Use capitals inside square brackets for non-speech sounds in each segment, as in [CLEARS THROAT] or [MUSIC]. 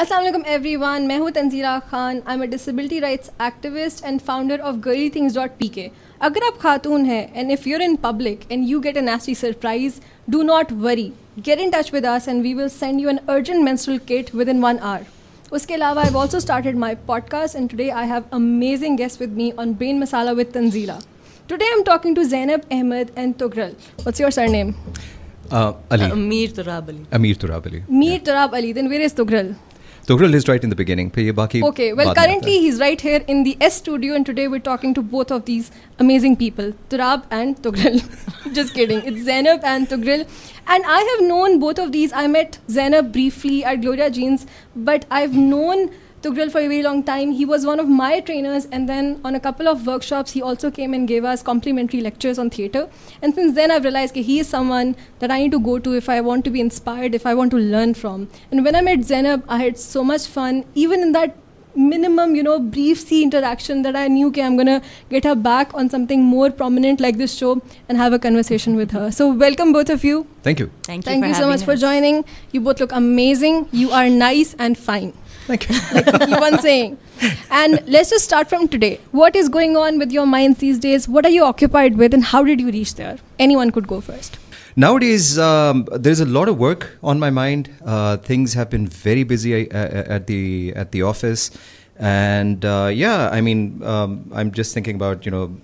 Assalamualaikum everyone. I'm हूँ तंजीरा Khan. I'm a disability rights activist and founder of girlythings.pk. अगर आप खातून हैं and if you're in public and you get a nasty surprise, do not worry. Get in touch with us and we will send you an urgent menstrual kit within one hour. उसके अलावा I've also started my podcast and today I have amazing guests with me on Brain Masala with Tanzila. Today I'm talking to Zainab Ahmed and Tugral. What's your surname? Uh, Ali. Uh, Amir Turab Ali. Amir Turab Ali. Amir yeah. Turab Ali. Then where is Tugral? Togrul is right in the beginning. Okay, well, currently he's right here in the S studio, and today we're talking to both of these amazing people, Turab and Togrul. [LAUGHS] Just kidding. It's Zainab and Togrul. And I have known both of these. I met Zainab briefly at Gloria Jeans, but I've known Tugral for a very long time. He was one of my trainers, and then on a couple of workshops, he also came and gave us complimentary lectures on theatre. And since then, I've realized that he is someone that I need to go to if I want to be inspired, if I want to learn from. And when I met Zainab, I had so much fun, even in that minimum, you know, brief see interaction that I knew, okay, I'm going to get her back on something more prominent like this show and have a conversation with her. So, welcome both of you. Thank you. Thank you. Thank you so much us. for joining. You both look amazing. You are nice and fine like you keep on saying. And let's just start from today. What is going on with your minds these days? What are you occupied with, and how did you reach there? Anyone could go first. Nowadays, um, there's a lot of work on my mind. Uh, things have been very busy uh, uh, at the at the office, and uh, yeah, I mean, um, I'm just thinking about you know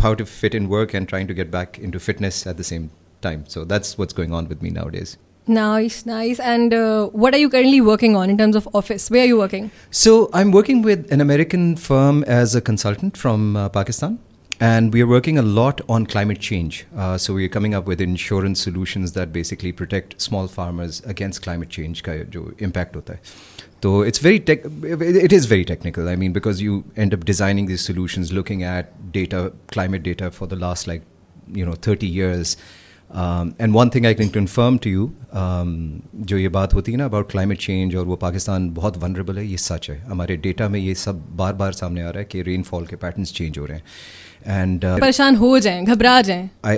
how to fit in work and trying to get back into fitness at the same time. So that's what's going on with me nowadays. Nice, nice. And uh, what are you currently working on in terms of office? Where are you working? So I'm working with an American firm as a consultant from uh, Pakistan. And we are working a lot on climate change. Uh, so we are coming up with insurance solutions that basically protect small farmers against climate change impact So it's very tech, it is very technical. I mean, because you end up designing these solutions, looking at data, climate data for the last like, you know, 30 years and one thing I can confirm to you जो ये बात होती है ना about climate change और वो पाकिस्तान बहुत vulnerable है ये सच है हमारे डेटा में ये सब बार बार सामने आ रहा है कि रेनफॉल के पैटर्न चेंज हो रहे हैं एंड uh, परेशान हो जाएं घबरा जाएं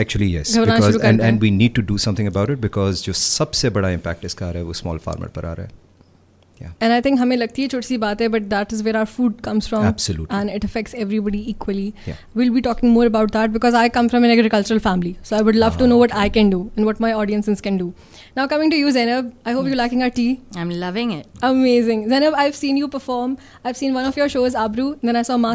actually yes because and and we need to do something about it because जो सबसे बड़ा इम्पैक्ट इसका आ रहा है वो स्मॉल फार्मर पर आ रहा है And I think हमें लगती है छोटी बात है but that is where our food comes from. Absolutely. And it affects everybody equally. We'll be talking more about that because I come from an agricultural family. So I would love to ah, know what I can do and what my audiences can do. Now coming to you Zainab, I hope you're liking our tea. I'm loving it. Amazing. Zainab, I've seen you perform. I've seen one of your shows Abru, then I saw Ma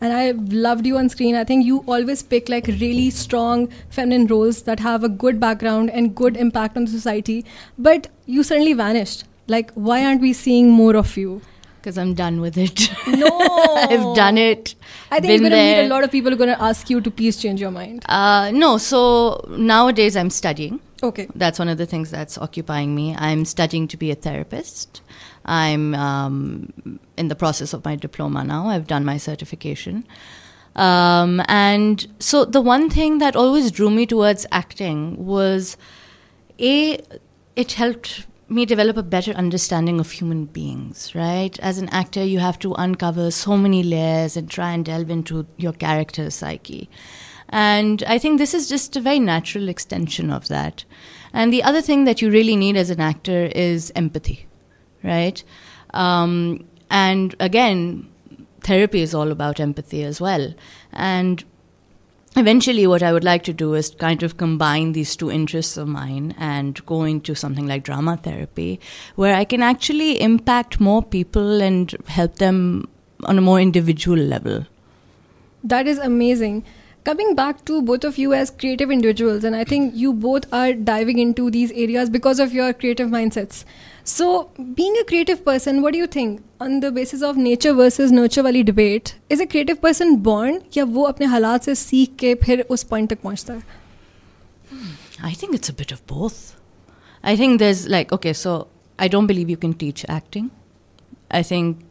and I loved you on screen. I think you always pick like really strong feminine roles that have a good background and good impact on society. But you suddenly vanished like why aren't we seeing more of you because I'm done with it. No, [LAUGHS] I've done it. I think you're going to meet a lot of people who are going to ask you to please change your mind. Uh, no, so nowadays I'm studying. Okay, that's one of the things that's occupying me. I'm studying to be a therapist. I'm um, in the process of my diploma now. I've done my certification. Um, and so the one thing that always drew me towards acting was a it helped me develop a better understanding of human beings, right? As an actor, you have to uncover so many layers and try and delve into your character's psyche. And I think this is just a very natural extension of that. And the other thing that you really need as an actor is empathy, right? Um, and again, therapy is all about empathy as well. And eventually what i would like to do is kind of combine these two interests of mine and go into something like drama therapy where i can actually impact more people and help them on a more individual level that is amazing coming back to both of you as creative individuals, and I think you both are diving into these areas because of your creative mindsets. So, being a creative person, what do you think on the basis of nature versus nurture वाली debate? Is a creative person born या Wo अपने हालात se सीख ke phir us point तक पहुंचता I think it's a bit of both. I think there's like okay, so I don't believe you can teach acting. I think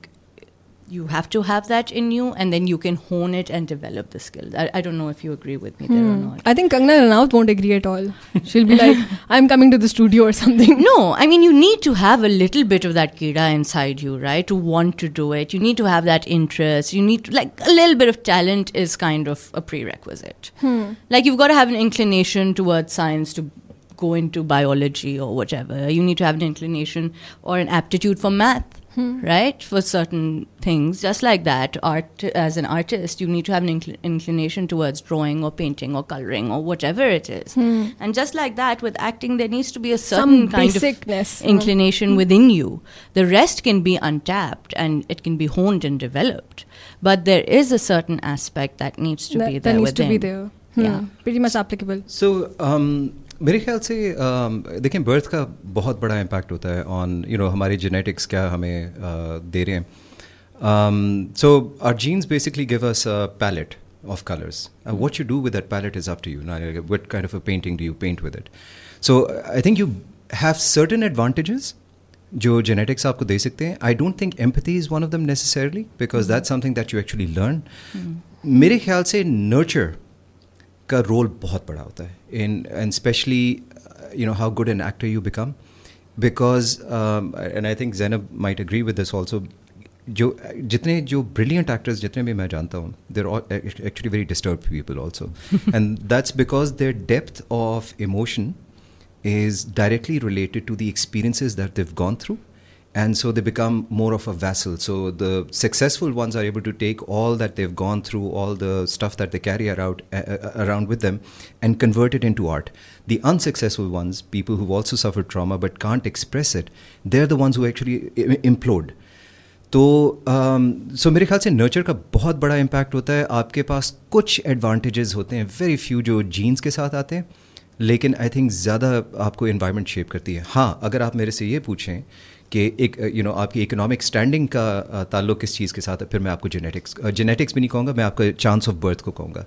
you have to have that in you and then you can hone it and develop the skill. I, I don't know if you agree with me there or hmm. not. I think Kangana Ranaut won't agree at all. She'll be like, [LAUGHS] I'm coming to the studio or something. No, I mean, you need to have a little bit of that kira inside you, right? To want to do it. You need to have that interest. You need, to, like, a little bit of talent is kind of a prerequisite. Hmm. Like, you've got to have an inclination towards science to go into biology or whatever. You need to have an inclination or an aptitude for math hmm. right? For certain things, just like that, art as an artist, you need to have an incl- inclination towards drawing or painting or coloring or whatever it is. Hmm. And just like that, with acting, there needs to be a certain Some kind basicness, of hmm. inclination hmm. within you. The rest can be untapped and it can be honed and developed, but there is a certain aspect that needs to that, be there. That needs within. to be there. Yeah, hmm. pretty much applicable. So. Um, मेरे ख्याल से देखें birth का बहुत बड़ा impact होता है on you know हमारी जेनेटिक्स क्या हमें uh, दे रहे हैं so our genes basically give us palette of colours And you do with that palette is up to you ना Now, kind of a painting do you paint with it so I think you have certain advantages जो genetics आपको दे सकते हैं I don't think empathy is one of them necessarily because that something that you actually learn मेरे ख्याल से nurture का role बहुत बड़ा होता है in and especially you know how good an actor you become because and I think Zainab might agree with this also जो जितने जो ब्रिलियंट एक्टर्स जितने भी मैं जानता हूँ there actually very disturb people also and that's because their depth of emotion is directly related to the experiences that they've gone through and so they become more of a vassal. so the successful ones are able to take all that they've gone through all the stuff that they carry around uh, around with them and convert it into art the unsuccessful ones people who've also suffered trauma but can't express it they're the ones who actually implode तो सो um, मेरे ख्याल से nurture का बहुत बड़ा impact होता है आपके पास कुछ एडवांटेजेस होते हैं वेरी फ्यू जो जीन्स के साथ आते हैं लेकिन आई थिंक ज़्यादा आपको इन्वायरमेंट शेप करती है हाँ अगर आप मेरे से ये पूछें कि एक यू uh, नो आपकी इकोनॉमिक स्टैंडिंग का uh, ताल्लुक किस चीज़ के साथ है फिर मैं आपको जेनेटिक्स जेनेटिक्स uh, भी नहीं कहूँगा मैं आपका चांस ऑफ बर्थ को कहूँगा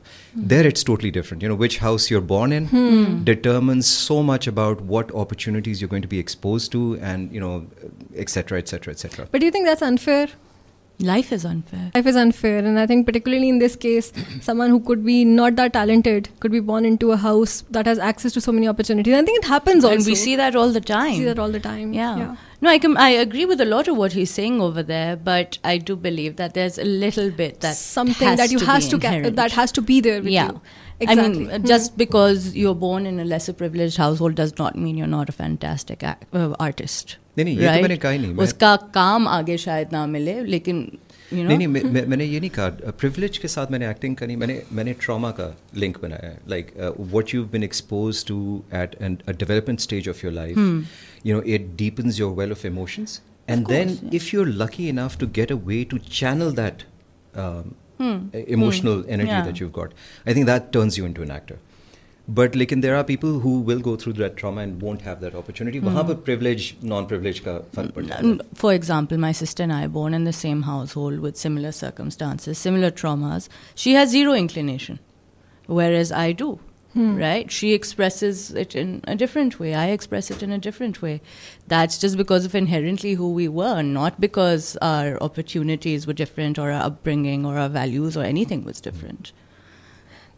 there it's totally different you know which house you're born in determine so much about what opportunities you going to be expose to and you know etcetera etcetera etcetera but you think that's unfair Life is unfair. Life is unfair. And I think, particularly in this case, someone who could be not that talented could be born into a house that has access to so many opportunities. I think it happens also. And we see that all the time. We see that all the time. Yeah. yeah. No, I, can, I agree with a lot of what he's saying over there, but I do believe that there's a little bit that something that you to has to ca- that has to be there. yeah, you. Exactly. I mean, uh, hmm. just because you're born in a lesser privileged household does not mean you're not a fantastic act, uh, artist. नहीं नहीं right? ये तो मैंने कहा ही नहीं मैं... उसका काम आगे शायद ना मिले लेकिन You know? नहीं नहीं मैं, मैंने ये नहीं कहा प्रिविलेज के साथ मैंने एक्टिंग करी मैंने मैंने ट्रॉमा का लिंक बनाया like what you been expose to at a development stage of your life you know it deepens your well of emotions and then if you are lucky enough to get a way to channel that emotional energy that you got I think that turns you in an actor but लेकिन there are people who will go through that trauma and won't have that opportunity वहाँ hmm. पर privilege non privilege का फर्क hmm. पड़ता है for example my sister and I born in the same household with similar circumstances similar traumas she has zero inclination whereas I do Hmm. right? She expresses it in a different way. I express it in a different way. That's just because of inherently who we were, not because our opportunities were different or our upbringing or our values or anything was different.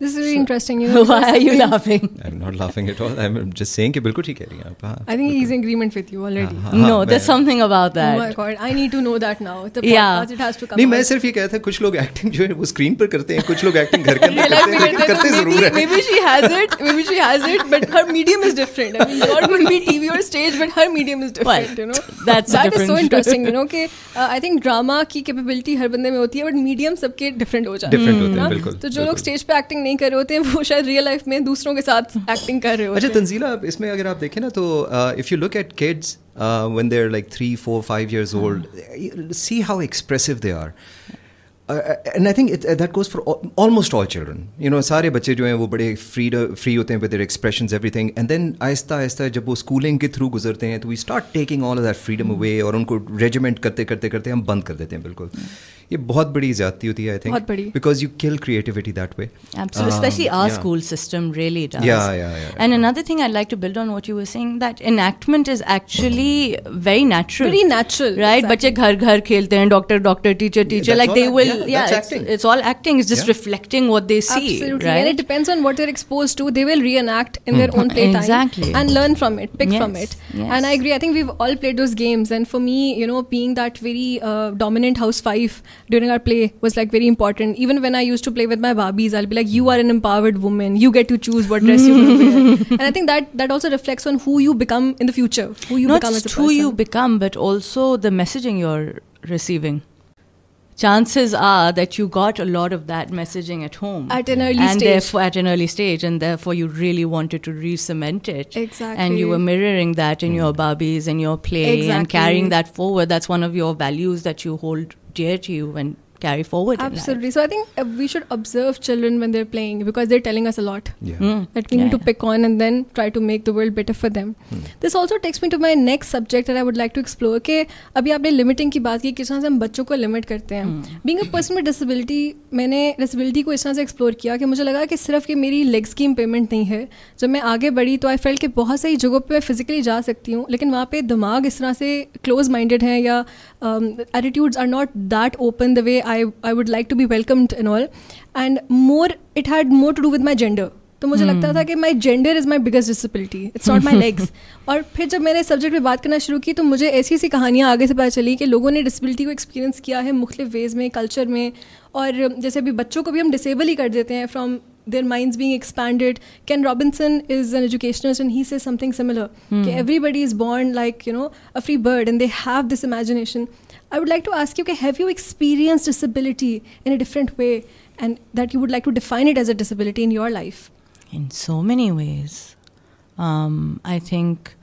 This is interesting you why are you laughing I am not laughing at all I am just saying कि बिल्कुल ठीक कह रही हैं आप I think he is in agreement with you already know there something about that my god I need to know that now the podcast it has to come नहीं मैं सिर्फ ये कहता था कुछ लोग एक्टिंग जो है वो स्क्रीन पर करते हैं कुछ लोग एक्टिंग घर के अंदर [LAUGHS] करते हैं लेकिन करते तो जरूर है maybe she has it maybe she has it but her medium is different I mean your would be TV और stage but her medium is different you know that's that is so interesting you know कि I think drama की capability हर बंदे में होती है but medium सबके different हो जाते हैं तो जो लोग स्टेज पे एक्टिंग नहीं कर रहे होते हैं वो शायद रियल लाइफ में दूसरों के साथ एक्टिंग कर रहे अच्छा, होते अच्छा तंजीला इसमें अगर आप देखें ना तो if you look at kids one there like three four five years old see how expressive they are and I think that goes for almost all children you know सारे बच्चे जो हैं वो बड़े फ्री फ्री होते हैं with expression everything and then आहिस्ता आहिस्ता जब वो स्कूलिंग के थ्रू गुजरते हैं तो we start taking all that freedom away और उनको रेजिमेंट करते करते करते हम बंद कर देते हैं बिल्कुल हाँ। ये बहुत बड़ी ज्यादती होती है I think because you kill creativity that way especially our school system really does and another thing I like to build on what you were saying that enactment is actually very natural very natural right बच्चे घर घर खेलते हैं doctor doctor teacher teacher like they will yeah it's all acting it's just reflecting what they see right it depends on what they are exposed to they will reenact in their own playtime exactly. and learn from it pick yes. from it yes. and i agree i think we've all played those games and for me you know being that very uh, dominant house five during our play was like very important. Even when I used to play with my Barbies, I'll be like, "You are an empowered woman. You get to choose what dress you wear." [LAUGHS] and I think that that also reflects on who you become in the future, who you Not become as a person. who you become, but also the messaging you're receiving chances are that you got a lot of that messaging at home at an early and stage. therefore at an early stage and therefore you really wanted to re-cement it exactly and you were mirroring that in your mm. barbies and your play exactly. and carrying that forward that's one of your values that you hold dear to you and carry forward. Absolutely. So I think uh, we should observe children when they're playing because they're telling us a lot yeah. mm. that we yeah, need to yeah. pick on and then try to make the world better for them. Mm. This also takes me to my next subject that I would like to explore. कि अभी आपने limiting की बात की किस तरह से हम बच्चों को लिमिट करते हैं being a person with disability मैंने डिसेबिलिटी को इस तरह से एक्सप्लोर किया कि मुझे लगा कि सिर्फ कि मेरी लेग्स की इम्पेमेंट नहीं है जब मैं आगे बढ़ी तो आई फेल्ट कि बहुत सारी जगहों पर मैं फिजिकली जा सकती हूँ लेकिन वहाँ पर दिमाग इस तरह से क्लोज माइंडेड हैं या attitudes are not that open the way I I would like to be welcomed in all and more it had more to do with my gender तो मुझे hmm. लगता था कि my gender is my biggest disability it's not my legs और फिर जब मैंने subject में बात करना शुरू की तो मुझे ऐसी ऐसी कहानियाँ आगे से पता चली कि लोगों ने डिसबिलिटी को एक्सपीरियंस किया है मुख्तफ वेज़ में कल्चर में और जैसे अभी बच्चों को भी हम डिसेबल ही कर देते हैं from their minds being expanded. Ken Robinson is an educationist and he says something similar. Mm. everybody is born like, you know, a free bird and they have this imagination. I would like to ask you, okay, have you experienced disability in a different way and that you would like to define it as a disability in your life? In so many ways. Um, I think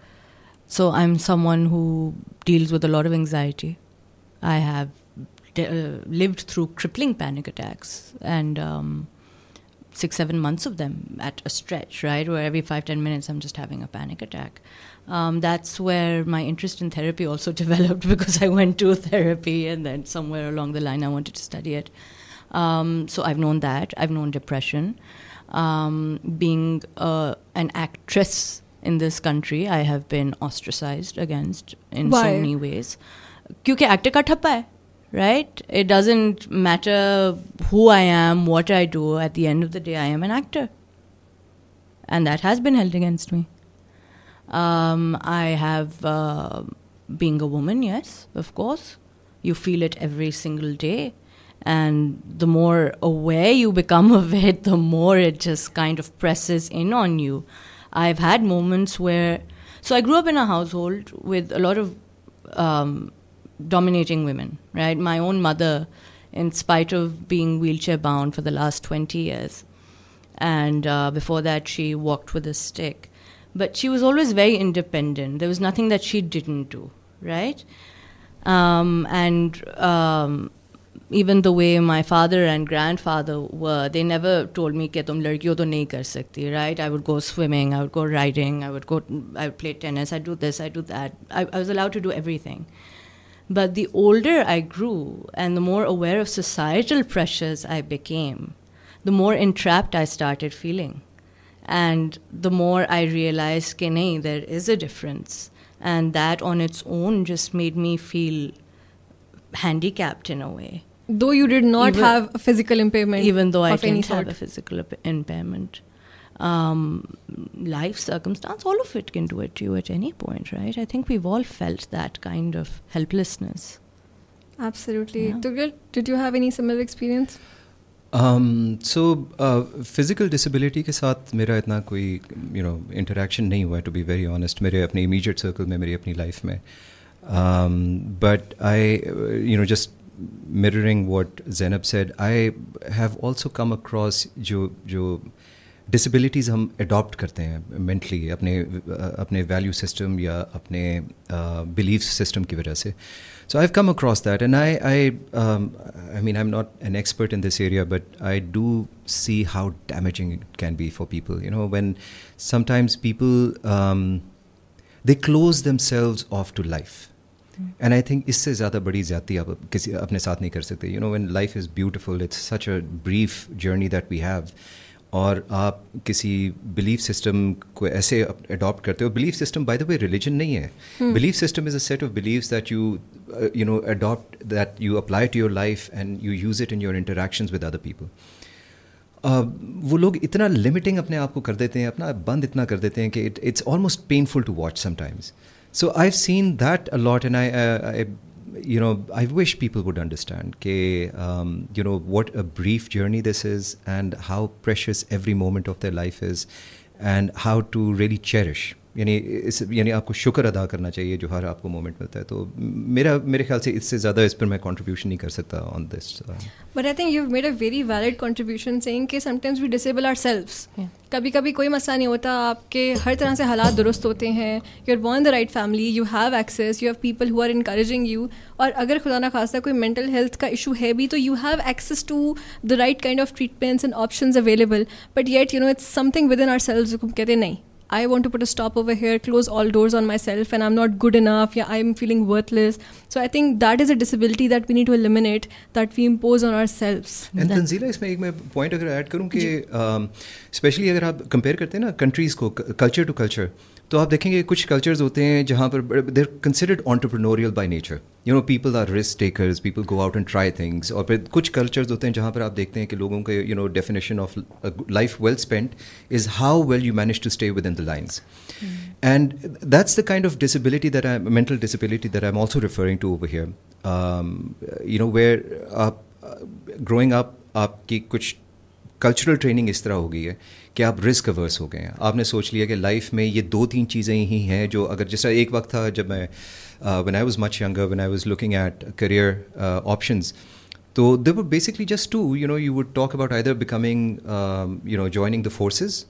so. I'm someone who deals with a lot of anxiety. I have uh, lived through crippling panic attacks and. Um, six, seven months of them at a stretch, right? Where every five, ten minutes I'm just having a panic attack. Um, that's where my interest in therapy also [LAUGHS] developed because I went to therapy and then somewhere along the line I wanted to study it. Um, so I've known that. I've known depression. Um, being uh, an actress in this country, I have been ostracized against in Why? so many ways. क्योंकि actor का right? It doesn't matter who I am, what I do, at the end of the day, I am an actor. And that has been held against me. Um, I have, uh, being a woman, yes, of course. You feel it every single day. And the more aware you become [LAUGHS] of it, the more it just kind of presses in on you. I've had moments where. So I grew up in a household with a lot of um, dominating women, right? My own mother, in spite of being wheelchair bound for the last 20 years, and uh, before that, she walked with a stick. But she was always very independent. There was nothing that she didn't do, right? Um, and um, even the way my father and grandfather were, they never told me that tum ladkiyon to nahi kar sakti, right? I would go swimming, I would go riding, I would go, I would play tennis, I do this, I do that. I, I was allowed to do everything. But the older I grew and the more aware of societal pressures I became, the more entrapped I started feeling. And the more I realized, okay, there is a difference. And that on its own just made me feel handicapped in a way. Though you did not even, have a physical impairment. Even though I didn't have a physical impairment um, life circumstance, all of it can do it to you at any point, right? I think we've all felt that kind of helplessness. Absolutely. Yeah. Tugel, did you have any similar experience? So physical disability के साथ मेरा इतना कोई you know interaction नहीं हुआ to be very honest मेरे अपने immediate circle में मेरी अपनी लाइफ में but I you know just mirroring what Zainab said I have also come across जो जो डिसेबिलिटीज़ हम अडॉप्ट करते हैं मेंटली अपने अपने वैल्यू सिस्टम या अपने बिलीफ uh, सिस्टम की वजह से so I have come across that and I I I mean I am not an expert in this area but I do see how damaging it can be for people you know when sometimes people they close themselves off to life and I think इससे ज़्यादा बड़ी ज़्यादा आप किसी अपने साथ नहीं कर सकते you know when life is beautiful it's such a brief journey that we have और आप किसी बिलीफ सिस्टम को ऐसे अडॉप्ट करते हो belief system by the way religion नहीं है belief system is a set of beliefs that you you know adopt that you apply to your life and you use it in your interaction with other people वो लोग इतना limiting अपने आप को कर देते हैं अपना बंद इतना कर देते हैं कि it it's almost painful to watch sometimes so I have seen that a lot and I you know, I wish people would understand okay, um, you know what a brief journey this is, and how precious every moment of their life is, and how to really cherish यानी इस यानी आपको शुक्र अदा करना चाहिए जो हर आपको मोमेंट मिलता है तो मेरा मेरे ख्याल से इससे ज़्यादा इस पर मैं कंट्रीब्यूशन नहीं कर सकता on this but I think you made a very valid contribution saying कि sometimes we disable our self कभी कभी कोई मसला नहीं होता आपके हर तरह से हालात दुरुस्त होते हैं you are born the right family you have access you have people who are encouraging you और अगर खुदा ना खासा कोई मेंटल हेल्थ का इशू है भी तो you have access to the right kind of treatments and option available but yet you know it's something within ourselves कहते नहीं I want to put a stop over here, close all doors on myself, and I'm not good enough, yeah, I'm feeling worthless. So I think that is a disability that we need to eliminate, that we impose on ourselves. And Tanzila, इसमें एक मैं point अगर add करूँ um, especially if you compare countries culture to culture, तो आप देखेंगे कुछ cultures होते हैं जहाँ पर they're considered entrepreneurial by nature you know people are risk takers people go out and try things और फिर कुछ कल्चर्स होते हैं जहाँ पर आप देखते हैं कि लोगों के you know definition of life well spend is how well you manage to stay within the lines and that's the kind of disability that I mental disability that I am also referring to over here you know where आप growing up आपकी कुछ cultural training इस तरह हो गई है कि आप रिस्क अवर्स हो गए हैं आपने सोच लिया कि लाइफ में ये दो तीन चीज़ें ही हैं जो अगर जैसा एक वक्त था जब मैं when I was much younger when I was looking at career option तो they were basically just to you know you would talk about either becoming you know joining the forces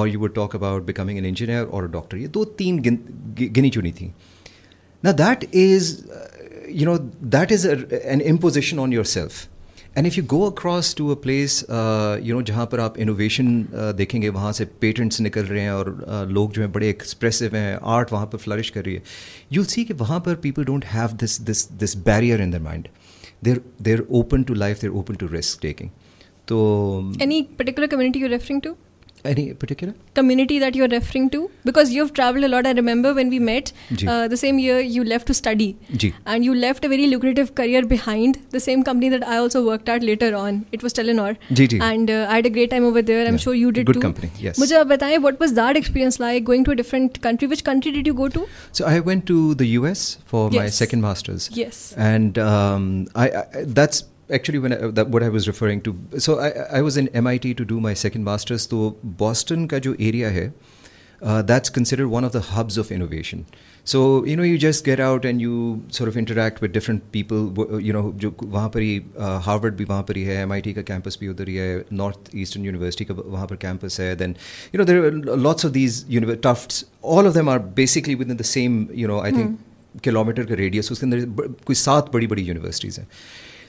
और you would talk about becoming an engineer और doctor ये दो तीन गिनी चुनी थी ना that is you know that is an imposition on yourself and if you go across to a place you know जहाँ पर आप इनोवेशन uh, देखेंगे वहाँ से पेटेंट्स निकल रहे हैं और uh, लोग जो हैं बड़े एक्सप्रेसिव हैं आर्ट वहाँ पर फ्लरिश कर रही है यू सी कि वहाँ पर people don't have this this this barrier in their mind they're they're open to life they're open to risk taking तो any particular community you referring to any particular community that you're referring to because you've traveled a lot i remember when we met uh, the same year you left to study Ji. and you left a very lucrative career behind the same company that i also worked at later on it was telenor Ji, and uh, i had a great time over there i'm yeah. sure you did good too. company yes mujhe bataye what was that experience like going to a different country which country did you go to so i went to the us for yes. my second masters yes and um, I, I that's actually when I, uh, that, what I was referring to so I, I was in MIT to do my second master's तो Boston का जो area है that's considered one of the hubs of innovation. So you know you just get out and you sort of interact with different people. Uh, you know जो वहाँ पर ही भी वहाँ पर है MIT का campus भी उधर ही है नॉर्थ ईस्टर्न का वहाँ पर campus है then you know there are lots of these you Tufts all of them are basically within the same you know I think hmm. kilometer radius. Radius उसके अंदर कोई सात बड़ी बड़ी universities हैं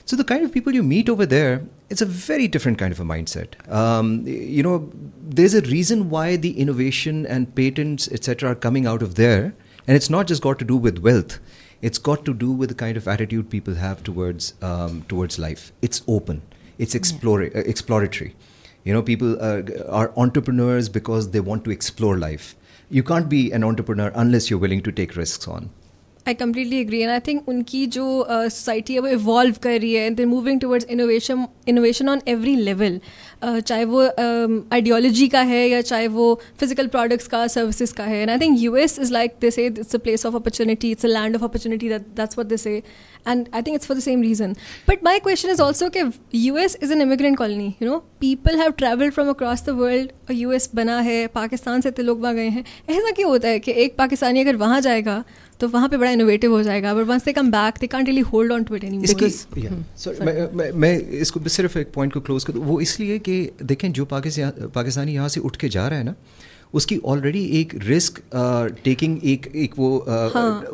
so the kind of people you meet over there, it's a very different kind of a mindset. Um, you know, there's a reason why the innovation and patents, etc., are coming out of there, and it's not just got to do with wealth. It's got to do with the kind of attitude people have towards um, towards life. It's open. It's explore- yeah. Uh, exploratory. You know, people uh, are entrepreneurs because they want to explore life. You can't be an entrepreneur unless you're willing to take risks on. I completely agree and I think उनकी जो society uh, है वो evolve कर रही है they moving towards innovation innovation on every level चाहे वो ideology um, का है या चाहे वो फिजिकल प्रोडक्ट्स का सर्विसेज का है and I think U S is like this a it's a place of opportunity it's a land of opportunity that's what this a and I think it's for the same reason but my question is also कि U S is an immigrant colony you know people have travelled from across the world U S बना है पाकिस्तान से इतने लोग वहाँ गए हैं ऐसा क्यों होता है कि एक पाकिस्तानी अगर वहाँ जाएगा तो वहाँ पे बड़ा इनोवेटिव हो जाएगा but once they come back they can't really hold on to it any sorry मैं इसको सिर्फ एक पॉइंट को क्लोज कर वो इसलिए कि देखें जो पाकिस्तानी यहाँ से उठ के जा रहा है ना उसकी ऑलरेडी एक रिस्क टेकिंग uh, एक एक वो uh, हाँ। uh,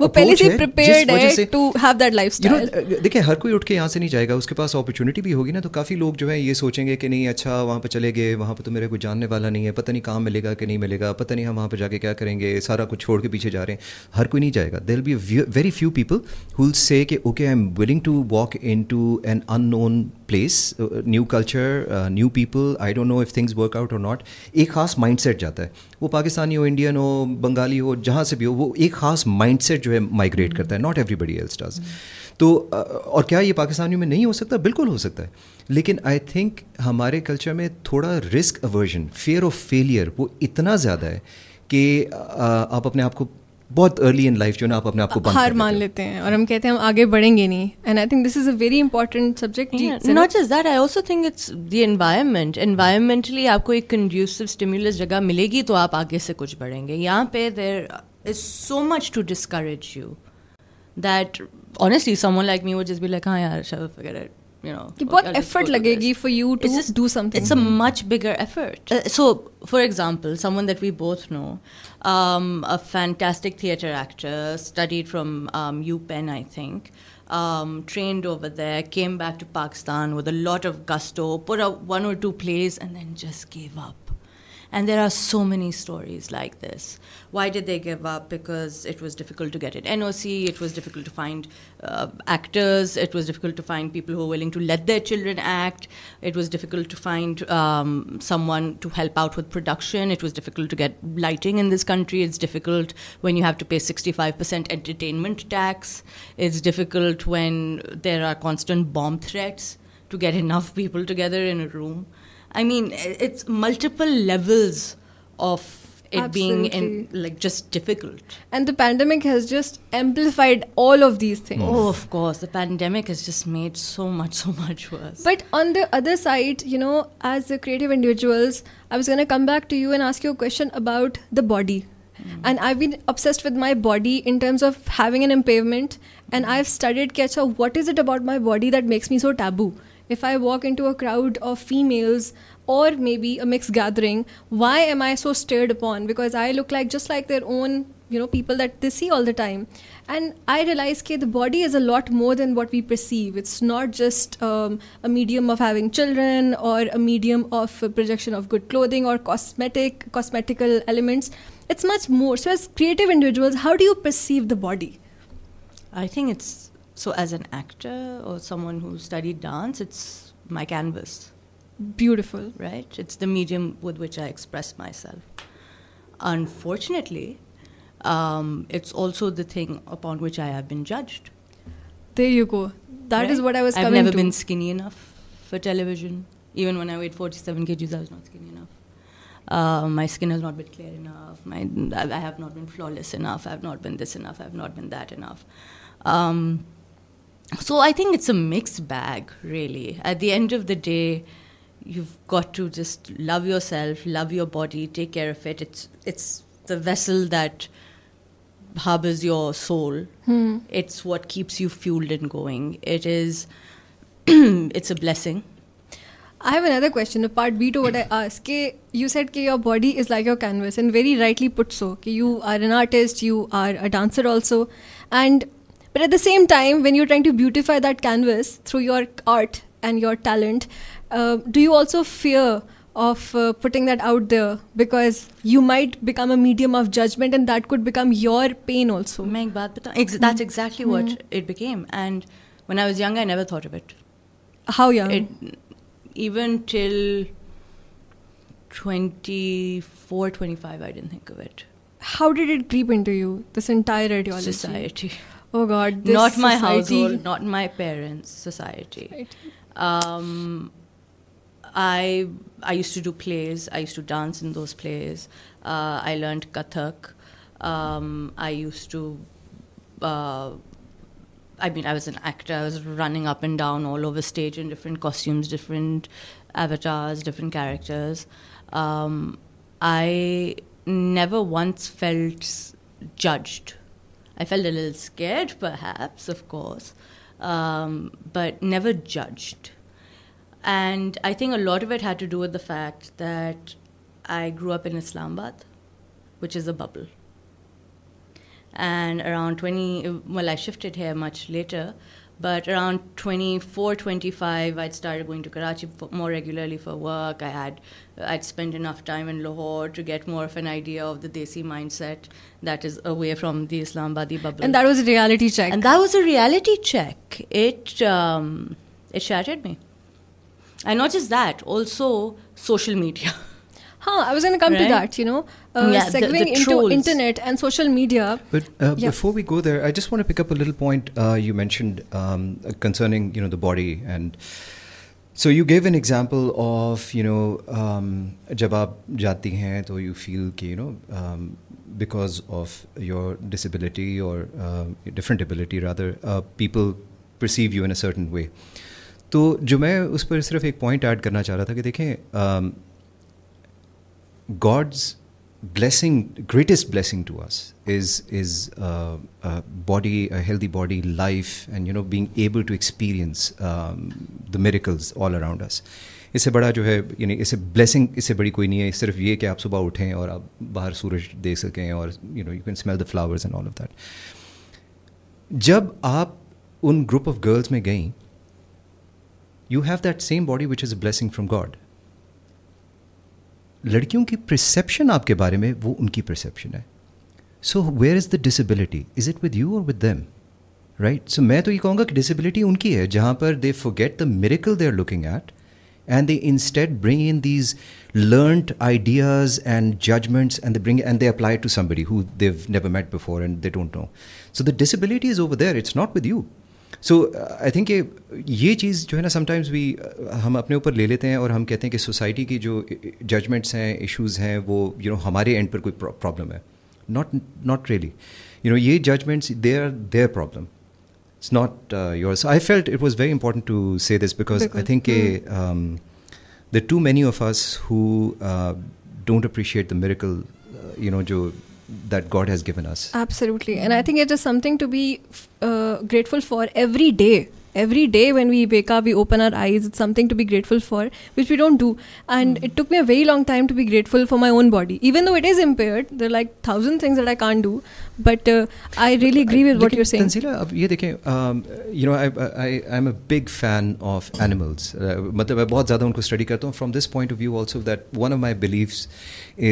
वो पहले से प्रिपेयर्ड है टू हैव दैट लाइफस्टाइल देखिए हर कोई उठ के यहाँ से नहीं जाएगा उसके पास अपॉर्चुनिटी भी होगी ना तो काफ़ी लोग जो है ये सोचेंगे कि नहीं अच्छा वहाँ पर चले गए वहाँ पर तो मेरे को जानने वाला नहीं है पता नहीं काम मिलेगा कि नहीं मिलेगा पता नहीं हम वहाँ पर जाके क्या करेंगे सारा कुछ छोड़ के पीछे जा रहे हैं हर कोई नहीं जाएगा there be very few people who'll से okay I am willing to walk in to an un place new culture new people I don't know if things work out और नॉट एक खास माइंडसेट जाता है वो पाकिस्तानी हो इंडियन हो बंगाली हो जहाँ से भी हो वो एक खास माइंडसेट जो है माइग्रेट करता है नॉट एवरीबडी एल्स डज तो uh, और क्या ये पाकिस्तानियों में नहीं हो सकता बिल्कुल हो सकता है लेकिन आई थिंक हमारे कल्चर में थोड़ा risk aversion fear of failure वो इतना ज़्यादा है कि uh, आप अपने आप को बहुत अर्ली इन लाइफ जो ना आप अपने आप को हार मान लेते हैं और हम कहते हैं हम आगे बढ़ेंगे नहीं and I think this is a very important subject not just that I also think it's the environment environmentally आपको एक कंड्यूसिव स्टिमुलस जगह मिलेगी तो आप आगे से कुछ बढ़ेंगे यहाँ पे there is so much to discourage you that honestly someone like me वो जिस भी लाइक हाँ यार शर्फ वगैरह you know effort for you to just, do something it's a much bigger effort uh, so for example someone that we both know um, a fantastic theater actor studied from um, UPenn I think um, trained over there came back to Pakistan with a lot of gusto put out one or two plays and then just gave up and there are so many stories like this. Why did they give up? Because it was difficult to get an NOC, it was difficult to find uh, actors, it was difficult to find people who were willing to let their children act, it was difficult to find um, someone to help out with production, it was difficult to get lighting in this country, it's difficult when you have to pay 65% entertainment tax, it's difficult when there are constant bomb threats to get enough people together in a room. I mean, it's multiple levels of it Absolutely. being in, like just difficult. And the pandemic has just amplified all of these things. Oh, of course, the pandemic has just made so much, so much worse. But on the other side, you know, as the creative individuals, I was going to come back to you and ask you a question about the body. Mm. And I've been obsessed with my body in terms of having an impairment, and I've studied catch up what is it about my body that makes me so taboo if I walk into a crowd of females or maybe a mixed gathering, why am I so stared upon? Because I look like just like their own, you know, people that they see all the time. And I realize that the body is a lot more than what we perceive. It's not just um, a medium of having children or a medium of a projection of good clothing or cosmetic, cosmetical elements. It's much more. So, as creative individuals, how do you perceive the body? I think it's so, as an actor or someone who studied dance, it's my canvas. Beautiful. Right? It's the medium with which I express myself. Unfortunately, um, it's also the thing upon which I have been judged. There you go. That right? is what I was. I've never to. been skinny enough for television. Even when I weighed 47 kgs, I was not skinny enough. Uh, my skin has not been clear enough. My, I have not been flawless enough. I have not been this enough. I have not been that enough. Um, so I think it's a mixed bag, really. At the end of the day, you've got to just love yourself, love your body, take care of it. It's it's the vessel that harbors your soul. Hmm. It's what keeps you fueled and going. It is. [CLEARS THROAT] it's a blessing. I have another question apart B to what I asked. Ke, you said that your body is like your canvas, and very rightly put so. Ke you are an artist, you are a dancer also, and but at the same time, when you're trying to beautify that canvas through your art and your talent, uh, do you also fear of uh, putting that out there because you might become a medium of judgment and that could become your pain also? That's hmm. exactly what mm. it became. And when I was young, I never thought of it. How young? It, even till 24, 25, I didn't think of it. How did it creep into you, this entire ideology? Society oh god not my society. household not my parents society, society. Um, i i used to do plays i used to dance in those plays uh, i learned kathak um, i used to uh, I mean, I was an actor. I was running up and down all over stage in different costumes, different avatars, different characters. Um, I never once felt judged I felt a little scared, perhaps, of course, um, but never judged. And I think a lot of it had to do with the fact that I grew up in Islamabad, which is a bubble. And around 20, well, I shifted here much later, but around 24, 25, I'd started going to Karachi for, more regularly for work. I had, I'd spent enough time in Lahore to get more of an idea of the Desi mindset that is away from the Islamabadi bubble. And that was a reality check. And that was a reality check. It, um, it shattered me. And not just that, also social media. [LAUGHS] Huh, I was going to come right? to that, you know, uh, yeah, segueing the, the into trolls. internet and social media. But uh, yeah. before we go there, I just want to pick up a little point uh, you mentioned um, uh, concerning, you know, the body. And so you gave an example of, you know, jabab jab aap jati hain, So you feel, that you know, um, because of your disability or uh, different ability rather, uh, people perceive you in a certain way. So, जो मैं उस पर सिर्फ एक point add करना चाह रहा था कि देखें um, God's blessing, greatest blessing to us is is uh, a body, a healthy body, life, and you know being able to experience um, the miracles all around us. इससे बड़ा जो है यानी इससे ब्लेसिंग इससे बड़ी कोई नहीं है सिर्फ ये कि आप सुबह उठें और आप बाहर सूरज देख सकें और you know you can smell the flowers and all of that जब आप उन ग्रुप ऑफ गर्ल्स में गई you have that same body which is a blessing from God लड़कियों की परसेप्शन आपके बारे में वो उनकी परसेप्शन है so where is the disability is it with you और विद दैम राइट सो मैं तो ये कहूँगा कि डिसबिलिटी उनकी है जहाँ पर they forget the miracle they are looking at and they instead bring in these learned ideas and judgements and they bring and they apply to somebody who they've never met before and they don't know so the disability is over there it's not with you so I think ये चीज़ जो है ना sometimes भी uh, हम अपने ऊपर ले लेते हैं और हम कहते हैं कि सोसाइटी की जो जजमेंट्स uh, uh, हैं इश्यूज़ हैं वो यू you नो know, हमारे एंड पर कोई प्रॉब्लम है not not really you know ये judgements they are their problem it's not your I felt it was very important to say this because I think the too many of us who don't appreciate the miracle you know जो that God has given us. Absolutely. And I think it is something to be uh, grateful for every day every day when we wake up, we open our eyes. It's something to be grateful for, which we don't do. And mm-hmm. it took me a very long time to be grateful for my own body, even though it is impaired. There are like thousand things that I can't do. But uh, I really agree with what you're saying. Tanzila, ab ye um, you know, I, I, I'm a big fan of animals. Uh, मतलब मैं बहुत ज़्यादा उनको study करता हूँ from of point of view also that one of my beliefs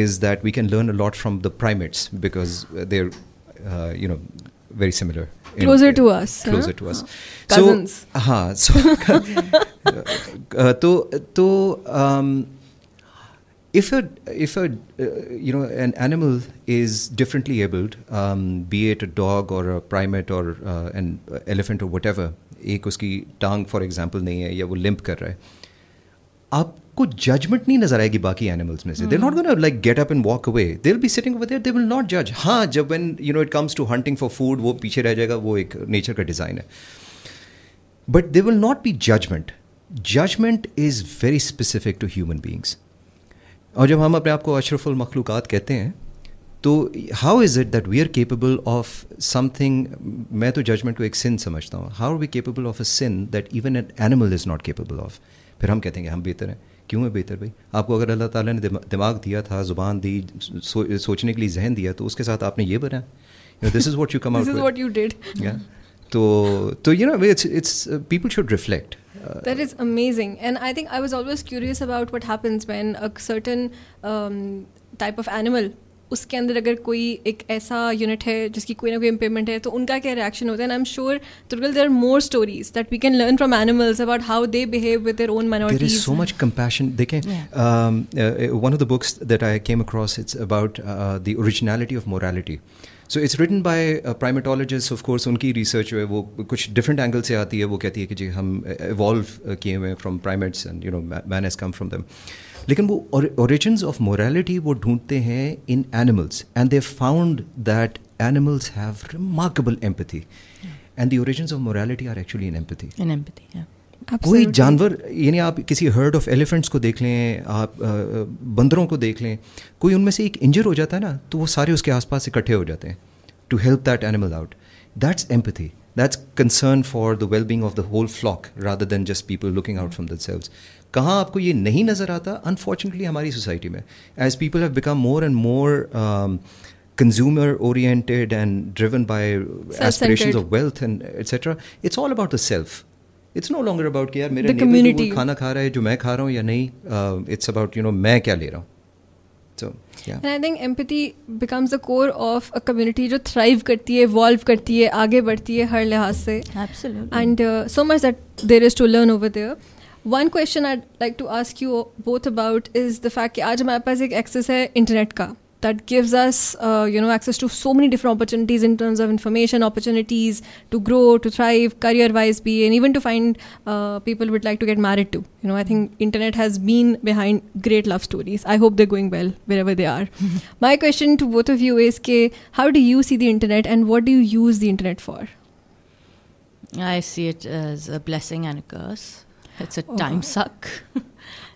is that we can learn a lot from the primates because very similar closer to us closer to us so हाँ so तो तो if a if a uh, you know an animal is differently abled um, be it a dog or a primate or uh, an elephant or whatever एक उसकी टांग for example नहीं है या वो लिम्प कर रहा है आप को जजमेंट नहीं नजर आएगी बाकी एनिमल्स में से they're not gone like get up and walk away they will be sitting over there they will not जज हाँ जब when you know it comes to hunting for food वो पीछे रह जाएगा वो एक नेचर का डिज़ाइन है but they will not be judgement judgement is very specific to human beings और जब हम अपने आप को अशरफुल मखलूक़ात कहते हैं तो how is it that we are capable of something मैं तो जजमेंट को एक सिन समझता हूँ how are we capable of a sin that even an animal is not capable of फिर हम कहते हैं हम बेहतर हैं क्यों है बेहतर भाई आपको अगर अल्लाह ताला ने दिमाग दिया था ज़ुबान दी सो, सोचने के लिए जहन दिया तो उसके साथ आपने ये बना this is what you come out you did तो तो you know it's it's people should reflect that is amazing and i think i was always curious about what happens when a certain um, type of animal उसके अंदर अगर कोई एक ऐसा unit है जिसकी कोई ना कोई इम्पेमेंट है तो उनका क्या रिएक्शन होता है आई एम श्योर तुरगल there are more stories that we can learn from animals about how they behave with their own minorities there is so much compassion देखें one of the books that I came across it's about the originality of morality so it's written by primatologist of course उनकी research जो है वो कुछ different angle से आती है वो कहती है कि जी हम इवॉल्व uh, किए हुए हैं from primates and you know man has come from them लेकिन वो ओरिजिन ऑफ मोरालिटी वो ढूंढते हैं in animals and they found that animals have remarkable empathy and the origin of morality are actually in empathy in empathy कोई जानवर यानी आप किसी हर्ड ऑफ एलिफेंट्स को देख लें आप बंदरों को देख लें कोई उनमें से एक इंजर हो जाता है ना तो वो सारे उसके आसपास इकट्ठे हो जाते हैं to help that animal out that's empathy that's concern for the wellbeing of the whole flock rather than just people looking out from themselves कहाँ आपको ये नहीं नज़र आता अनफॉर्चुनेटली हमारी सोसाइटी में as people have become more and more consumer oriented and driven by aspirations of wealth and etcetera it's all about the self it's no longer about यार मेरे कम्युनिटी खाना खा रहा है जो मैं खा रहा हूँ या नहीं इट्स अबाउट यू नो मैं क्या ले रहा हूँ कोर ऑफ अ कम्युनिटी जो थ्राइव करती है इवॉल्व करती है आगे बढ़ती है हर लिहाज से and so much that there is to learn over there One question I'd like to ask you both about is the fact that हमारे पास एक एक्सेस है internet that gives us uh, you know access to so many different opportunities in terms of information opportunities to grow to thrive career wise be and even to find uh, people we would like to get married to you know i think internet has been behind great love stories i hope they're going well wherever they are [LAUGHS] my question to both of you is ke, how do you see the internet and what do you use the internet for i see it as a blessing and a curse it's a oh. time suck.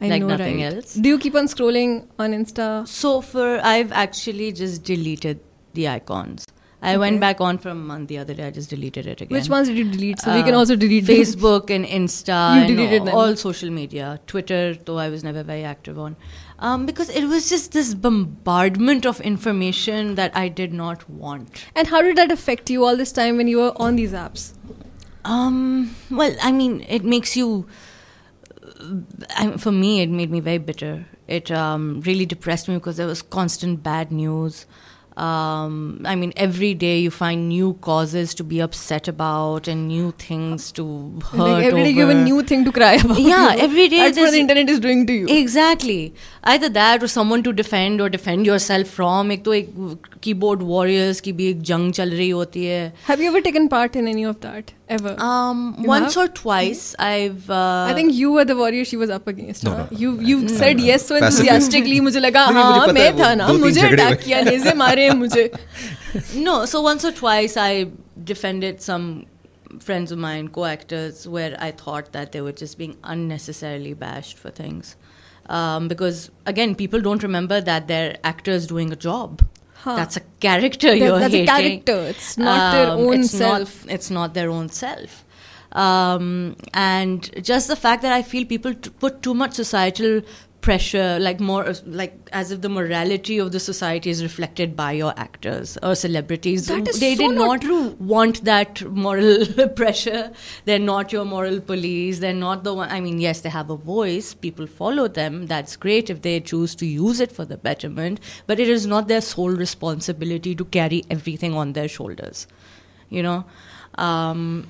like know, nothing right? else. Do you keep on scrolling on Insta? So far, I've actually just deleted the icons. I okay. went back on from the other day. I just deleted it again. Which ones did you delete? So uh, we can uh, also delete Facebook and Insta. You deleted and all, all, social media. Twitter, though I was never very active on, um, because it was just this bombardment of information that I did not want. And how did that affect you all this time when you were on these apps? Um, well, I mean, it makes you for me, it made me very bitter. It um, really depressed me because there was constant bad news. Um, I mean, every day you find new causes to be upset about and new things to hurt. Like every you have a new thing to cry about. Yeah, you. every day. That's what the internet is doing to you. Exactly. Either that or someone to defend or defend yourself from. एक तो एक keyboard warriors की भी एक जंग चल रही होती है. Have you ever taken part in any of that? ever? Um, once or twice. Mm-hmm. I've. Uh, I think you were the warrior she was up against. No, no, no you you no, said no, yes so enthusiastically. मुझे लगा हाँ मैं था ना मुझे किया नेज़े मारे मुझे. [LAUGHS] No, so once or twice I defended some friends of mine, co-actors, where I thought that they were just being unnecessarily bashed for things. Um, because again, people don't remember that they're actors doing a job. Huh. That's a character that, you're that's hating. That's a character. It's not um, their own it's self. Not, it's not their own self. Um, and just the fact that I feel people t- put too much societal pressure, like more uh, like as if the morality of the society is reflected by your actors or celebrities. That is they so did not, not want that moral [LAUGHS] pressure. They're not your moral police. They're not the one. I mean, yes, they have a voice. People follow them. That's great if they choose to use it for the betterment. But it is not their sole responsibility to carry everything on their shoulders. You know. Um,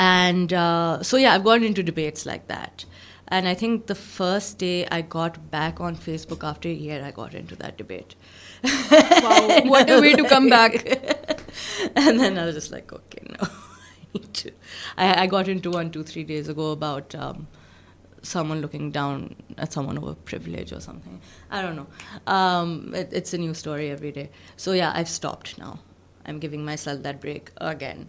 and uh, so yeah, I've gone into debates like that. And I think the first day I got back on Facebook after a year, I got into that debate. Wow, [LAUGHS] what a way to come back. [LAUGHS] and then I was just like, okay, no. [LAUGHS] I, need to. I, I got into one two three days ago about um, someone looking down at someone over privilege or something. I don't know. Um, it, it's a new story every day. So yeah, I've stopped now. I'm giving myself that break again.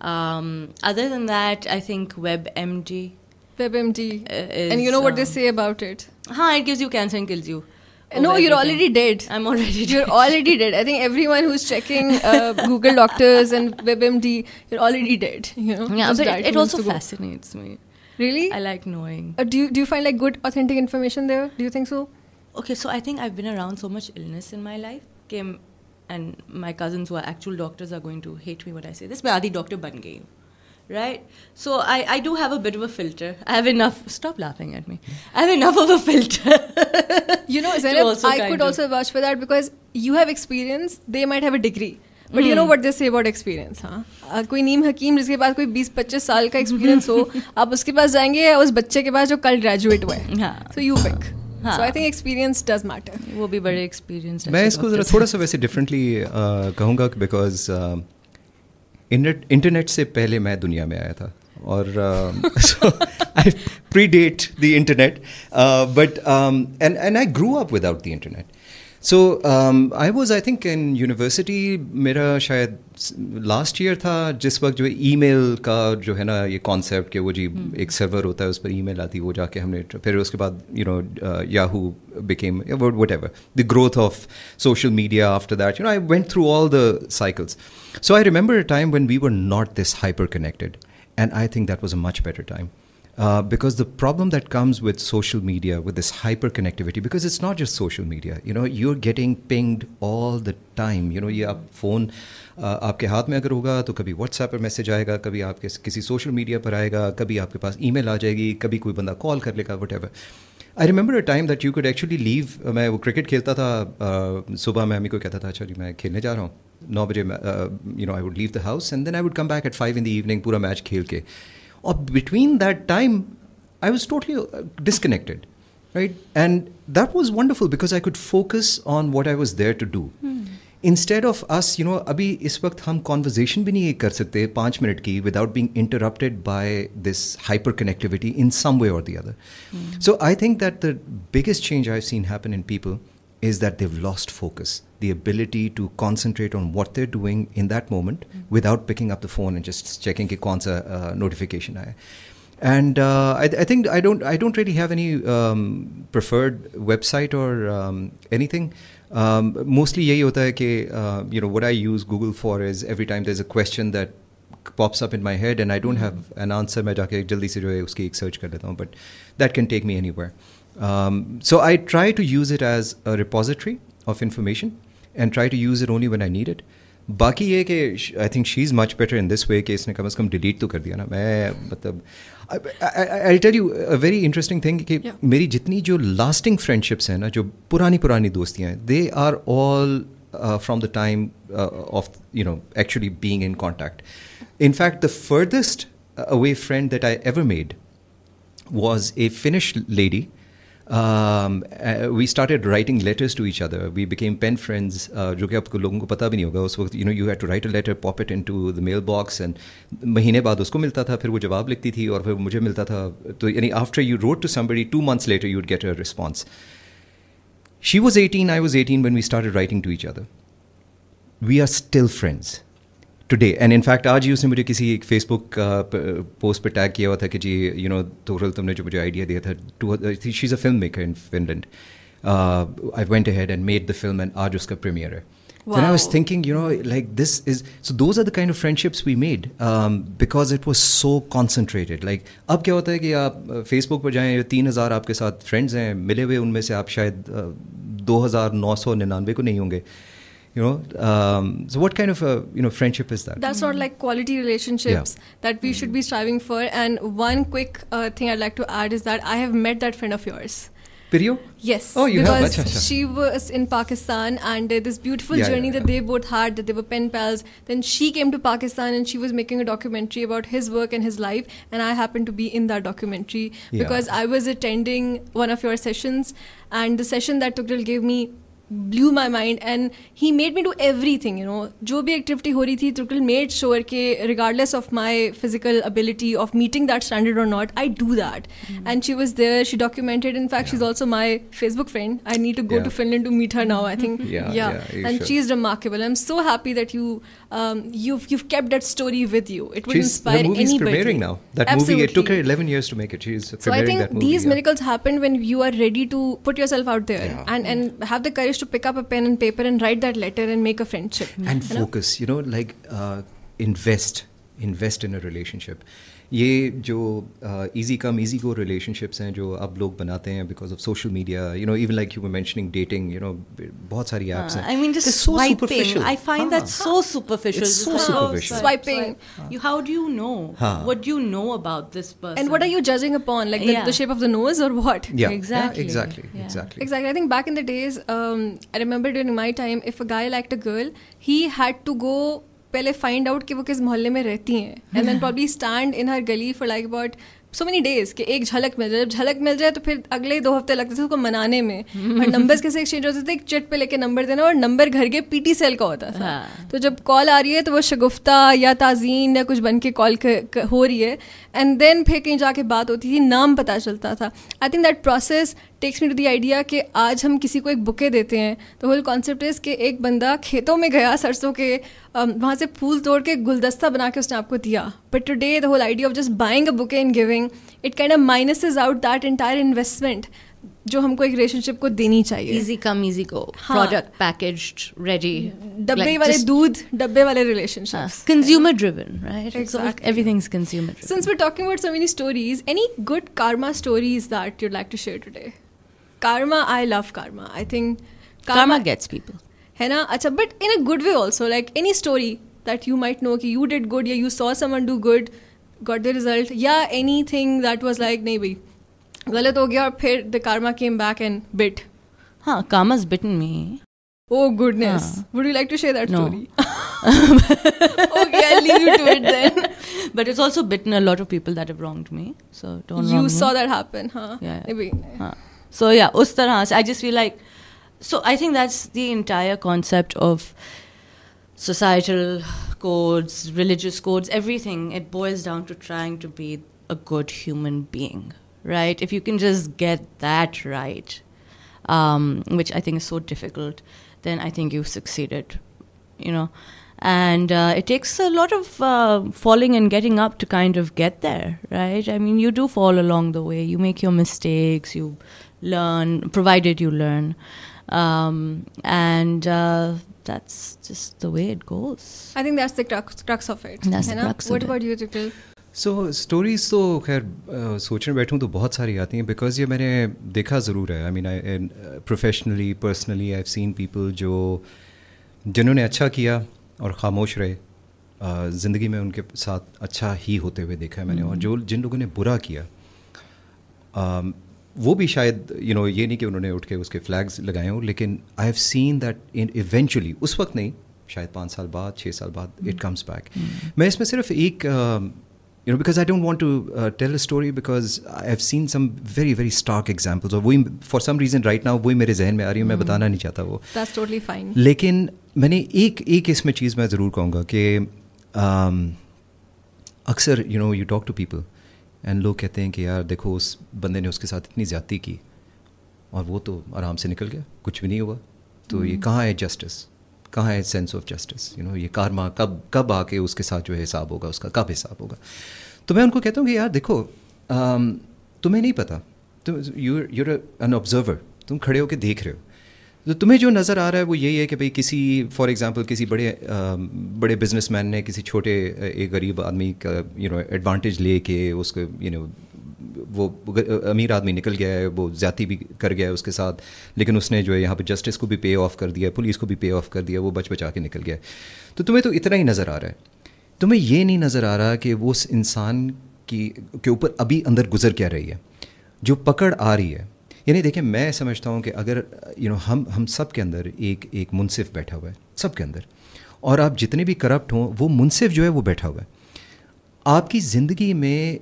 Um, other than that, I think WebMD WebMD. Is, and you know what um, they uh, say about it? Huh, it gives you cancer and kills you. Over no, you're everything. already dead. I'm already dead. You're already dead. I think everyone who's checking uh, [LAUGHS] Google Doctors and WebMD, you're already dead. You know? Yeah, Just but it, it also fascinates me. Really? I like knowing. Uh, do you do you find like good authentic information there? Do you think so? Okay, so I think I've been around so much illness in my life. Came and my cousins who are actual doctors are going to hate me when I say this, but Adi doctor ban gayi. right? So I, I do have a bit of a filter. I have enough. Stop laughing at me. I have enough of a filter. you know, Zainab, I could of. also vouch for that because you have experience. They might have a degree. But you know what this about experience हाँ कोई नीम हकीम जिसके पास कोई बीस पच्चीस साल का experience हो आप उसके पास जाएंगे या उस बच्चे के पास जो कल ग्रेजुएट हुआ है so you pick so I think experience does matter वो भी बड़े एक्सपीरियंस मैं इसको थोड़ा सा वैसे डिफरेंटली कहूँगा बिकॉज इंटरनेट से पहले मैं दुनिया में आया था और I predate the internet but and and I grow up without the internet so I was I think in university मेरा शायद लास्ट ईयर था जिस वक्त जो ईमेल का जो है ना ये कॉन्सेप्ट कि वो जी hmm. एक सर्वर होता है उस पर ईमेल आती वो जाके हमने फिर उसके बाद you know Yahoo became whatever the growth of social media after that you know I went through all the cycles so I remember a time when we were not this hyper connected and I think that was a much better time uh, because the problem that comes with social media, with this hyper connectivity, because it's not just social media, you know, you're getting pinged all the time you know ये आप phone आपके हाथ में अगर होगा तो कभी WhatsApp पर मैसेज आएगा कभी आपके किसी सोशल मीडिया पर आएगा कभी आपके पास ईमेल आ जाएगी कभी कोई बंदा कॉल कर लेगा whatever I remember a time that you could actually leave मैं वो क्रिकेट खेलता था सुबह मैं अम्मी को कहता था अच्छा जी मैं खेलने जा रहा हूँ नौ बजे you know I would leave the house and then I would come back at five in the evening पूरा मैच खेल के between that time i was totally uh, disconnected right and that was wonderful because i could focus on what i was there to do hmm. instead of us you know abhi is waqt hum conversation bhi nahi kar sakte 5 minute ki without being interrupted by this hyper connectivity in some way or the other hmm. so i think that the biggest change i've seen happen in people is that they've lost focus, the ability to concentrate on what they're doing in that moment mm-hmm. without picking up the phone and just checking a uh, notification aaya. And uh, I, I, think I don't I don't really have any um, preferred website or um, anything. Um, mostly यही होता है कि you know what I use Google for is every time there's a question that pops up in my head and I don't hmm. have an answer मैं जाके जल्दी से जो है उसकी एक कर लेता हूँ but that can take me anywhere. Um, so I try to use it as a repository of information and try to use it only when I need it. Baki ye ke, I think she's much better in this way. Case ne kam kam delete to kar diya na. I, I, I'll tell you a very interesting thing. Ke yeah. Meri jitni jo lasting friendships hai na, jo purani purani hai, they are all uh, from the time uh, of you know actually being in contact. In fact, the furthest uh, away friend that I ever made was a Finnish lady um, uh, we started writing letters to each other. We became pen friends. Uh, you know, you had to write a letter, pop it into the mailbox, and after you wrote to somebody, two months later, you would get a response. She was 18, I was 18 when we started writing to each other. We are still friends. Today and in fact आज ही उसने मुझे किसी एक Facebook post पर tag किया हुआ था कि जी यू नो तोरल तुमने जो मुझे आइडिया दिया था to she is a film maker in Finland I went ahead and made the film एंड आज उसका प्रीमियर है Wow. And I was thinking, you know, like this is so. Those are the kind of friendships we made um, because it was so concentrated. Like, अब क्या होता है कि आप uh, Facebook पर जाएं तीन हज़ार आपके साथ friends हैं मिले हुए उनमें से आप शायद uh, दो हज़ार नौ सौ निन्यानवे को नहीं होंगे uh, you know um, so what kind of a you know friendship is that that's not like quality relationships yeah. that we mm. should be striving for and one quick uh, thing i'd like to add is that i have met that friend of yours Pirio? Yes. Oh, you because have. She was in Pakistan and uh, this beautiful yeah, journey yeah, that they both had, that they were pen pals. Then she came to Pakistan and she was making a documentary about his work and his life. And I happened to be in that documentary because I was attending one of your sessions. And the session that Tukdil gave me blew my mind and he made me do everything you know जो भी activity हो रही थी made sure के regardless of my physical ability of meeting that standard or not I do that hmm. and she was there she documented in fact she's also my Facebook friend I need to go to Finland to meet her now I think [LAUGHS] yeah, yeah. and she's remarkable I'm so happy that you um, you've you've kept that story with you. It will She's, inspire the movie's anybody. premiering now. That Absolutely. movie it took her 11 years to make it. She's premiering so I think movie, these yeah. miracles happen when you are ready to put yourself out there yeah. and and have the courage to pick up a pen and paper and write that letter and make a friendship and you focus. Know? You know, like uh, invest invest in a relationship ये जो easy come easy go relationships हैं जो अब लोग बनाते हैं because of social media you know even like you mentioning dating you know बहुत सारी एप्स हाँ, हैं I mean just swiping I find that so superficial so superficial swiping you how do you know what do you know about this person and what are you judging upon like the shape of the nose और what exactly exactly exactly exactly I think back in the days I remember during my time if a guy liked a girl he had to go पहले find out कि वो किस मोहल्ले में रहती हैं and then probably stand in हर गली for like about so many days कि एक झलक मिल जाए जब झलक मिल जाए तो फिर अगले दो हफ्ते लगते थे उसको मनाने में और नंबर्स कैसे एक्सचेंज होते थे एक चिट पे लेके नंबर देना और नंबर घर के पीटी सेल का होता था हाँ। तो जब कॉल आ रही है तो वो शगुफ्ता या ताजीन या कुछ बन के कॉल हो रही है एंड देन फिर कहीं जाके बात होती थी नाम पता चलता था I think that process takes me to the idea कि आज हम किसी को एक बुके देते हैं तो होल कॉन्सेप्ट इज़ कि एक बंदा खेतों में गया सरसों के um, वहाँ से फूल तोड़ के गुलदस्ता बना के उसने आपको दिया but today the whole idea of just buying a bouquet in giving it kind a minus is out that entire investment जो हमको एक रिलेशनशिप को देनी चाहिए इजी कम इजी को प्रोडक्ट पैकेज रेडी डब्बे वाले दूध डब्बे वाले relationship consumer driven right everything is consumer since we talking about so many stories any good karma stories that you like to share today karma i love karma i think karma, gets people hai na? Achha, but in a good way also like any story that you might know ki you did good yeah you saw someone do good got the result yeah anything that was like maybe galat ho gaya aur phir the karma came back and bit ha huh, karma's bitten me oh goodness would you like to share that no. [LAUGHS] okay i'll leave you to it then [LAUGHS] but it's also bitten a lot of people that have wronged me so don't you saw that happen huh yeah maybe so yeah, us tarah I just feel like so I think that's the entire concept of societal codes, religious codes, everything. It boils down to trying to be a good human being, right? If you can just get that right, um, which I think is so difficult, then I think you've succeeded, you know. And uh, it takes a lot of uh, falling and getting up to kind of get there, right? I mean, you do fall along the way. You make your mistakes. You learn, provided you learn. Um, and uh, that's just the way it goes. I think that's the crux, crux of it. That's the crux what about you, Tikal? So stories तो खैर सोचने बैठूँ तो बहुत सारी आती हैं because ये मैंने देखा ज़रूर है I mean I professionally personally I seen people जो जिन्होंने अच्छा किया और ख़ामोश रहे uh, ज़िंदगी में उनके साथ अच्छा ही होते हुए देखा है मैंने mm-hmm. और जो जिन लोगों ने बुरा किया um, वो भी शायद यू you नो know, ये नहीं कि उन्होंने उठ के उसके फ्लैग्स लगाए हों लेकिन I have seen that in eventually उस वक्त नहीं शायद पाँच साल बाद छः साल बाद इट कम्स बैक मैं इसमें सिर्फ एक you know because I don't want to tell a story because I have seen some very very stark examples और वही for some reason right now वही मेरे जहन में आ रही है मैं hmm. बताना नहीं चाहता वो टोटली फाइन लेकिन मैंने एक एक इसमें चीज़ मैं ज़रूर कहूँगा कि um, अक्सर you know you talk to people and लोग कहते हैं कि यार देखो उस बंदे ने उसके साथ इतनी ज़्यादती की और वो तो आराम से निकल गया कुछ भी नहीं हुआ तो ये hmm. कहाँ है जस्टिस कहाँ है sense of justice you know ये कारमा कब कब आके उसके साथ जो हिसाब होगा उसका कब हिसाब होगा तो मैं उनको कहता हूँ कि यार देखो तुम्हें नहीं पता तुम यूर यूर एन ऑब्जर्वर तुम खड़े होकर देख रहे हो तो तुम्हें जो नज़र आ रहा है वो यही है कि भाई किसी फॉर एग्ज़ाम्पल किसी बड़े आ, बड़े बिजनेसमैन ने किसी छोटे एक गरीब आदमी का यू नो एडवांटेज ले के उसको यू नो वो अमीर आदमी निकल गया है वो ज़्यादा भी कर गया है उसके साथ लेकिन उसने जो है यहाँ पर जस्टिस को भी पे ऑफ कर दिया पुलिस को भी पे ऑफ कर दिया वो बच बचा के निकल गया तो तुम्हें तो इतना ही नज़र आ रहा है तुम्हें ये नहीं नज़र आ रहा कि वो उस इंसान की के ऊपर अभी अंदर गुजर क्या रही है जो पकड़ आ रही है यानी देखिए मैं समझता हूँ कि अगर यू नो हम हम सब के अंदर एक एक मुनसिफ बैठा हुआ है सब के अंदर और आप जितने भी करप्ट हों वो मुनसिफ जो है वो बैठा हुआ है आपकी ज़िंदगी में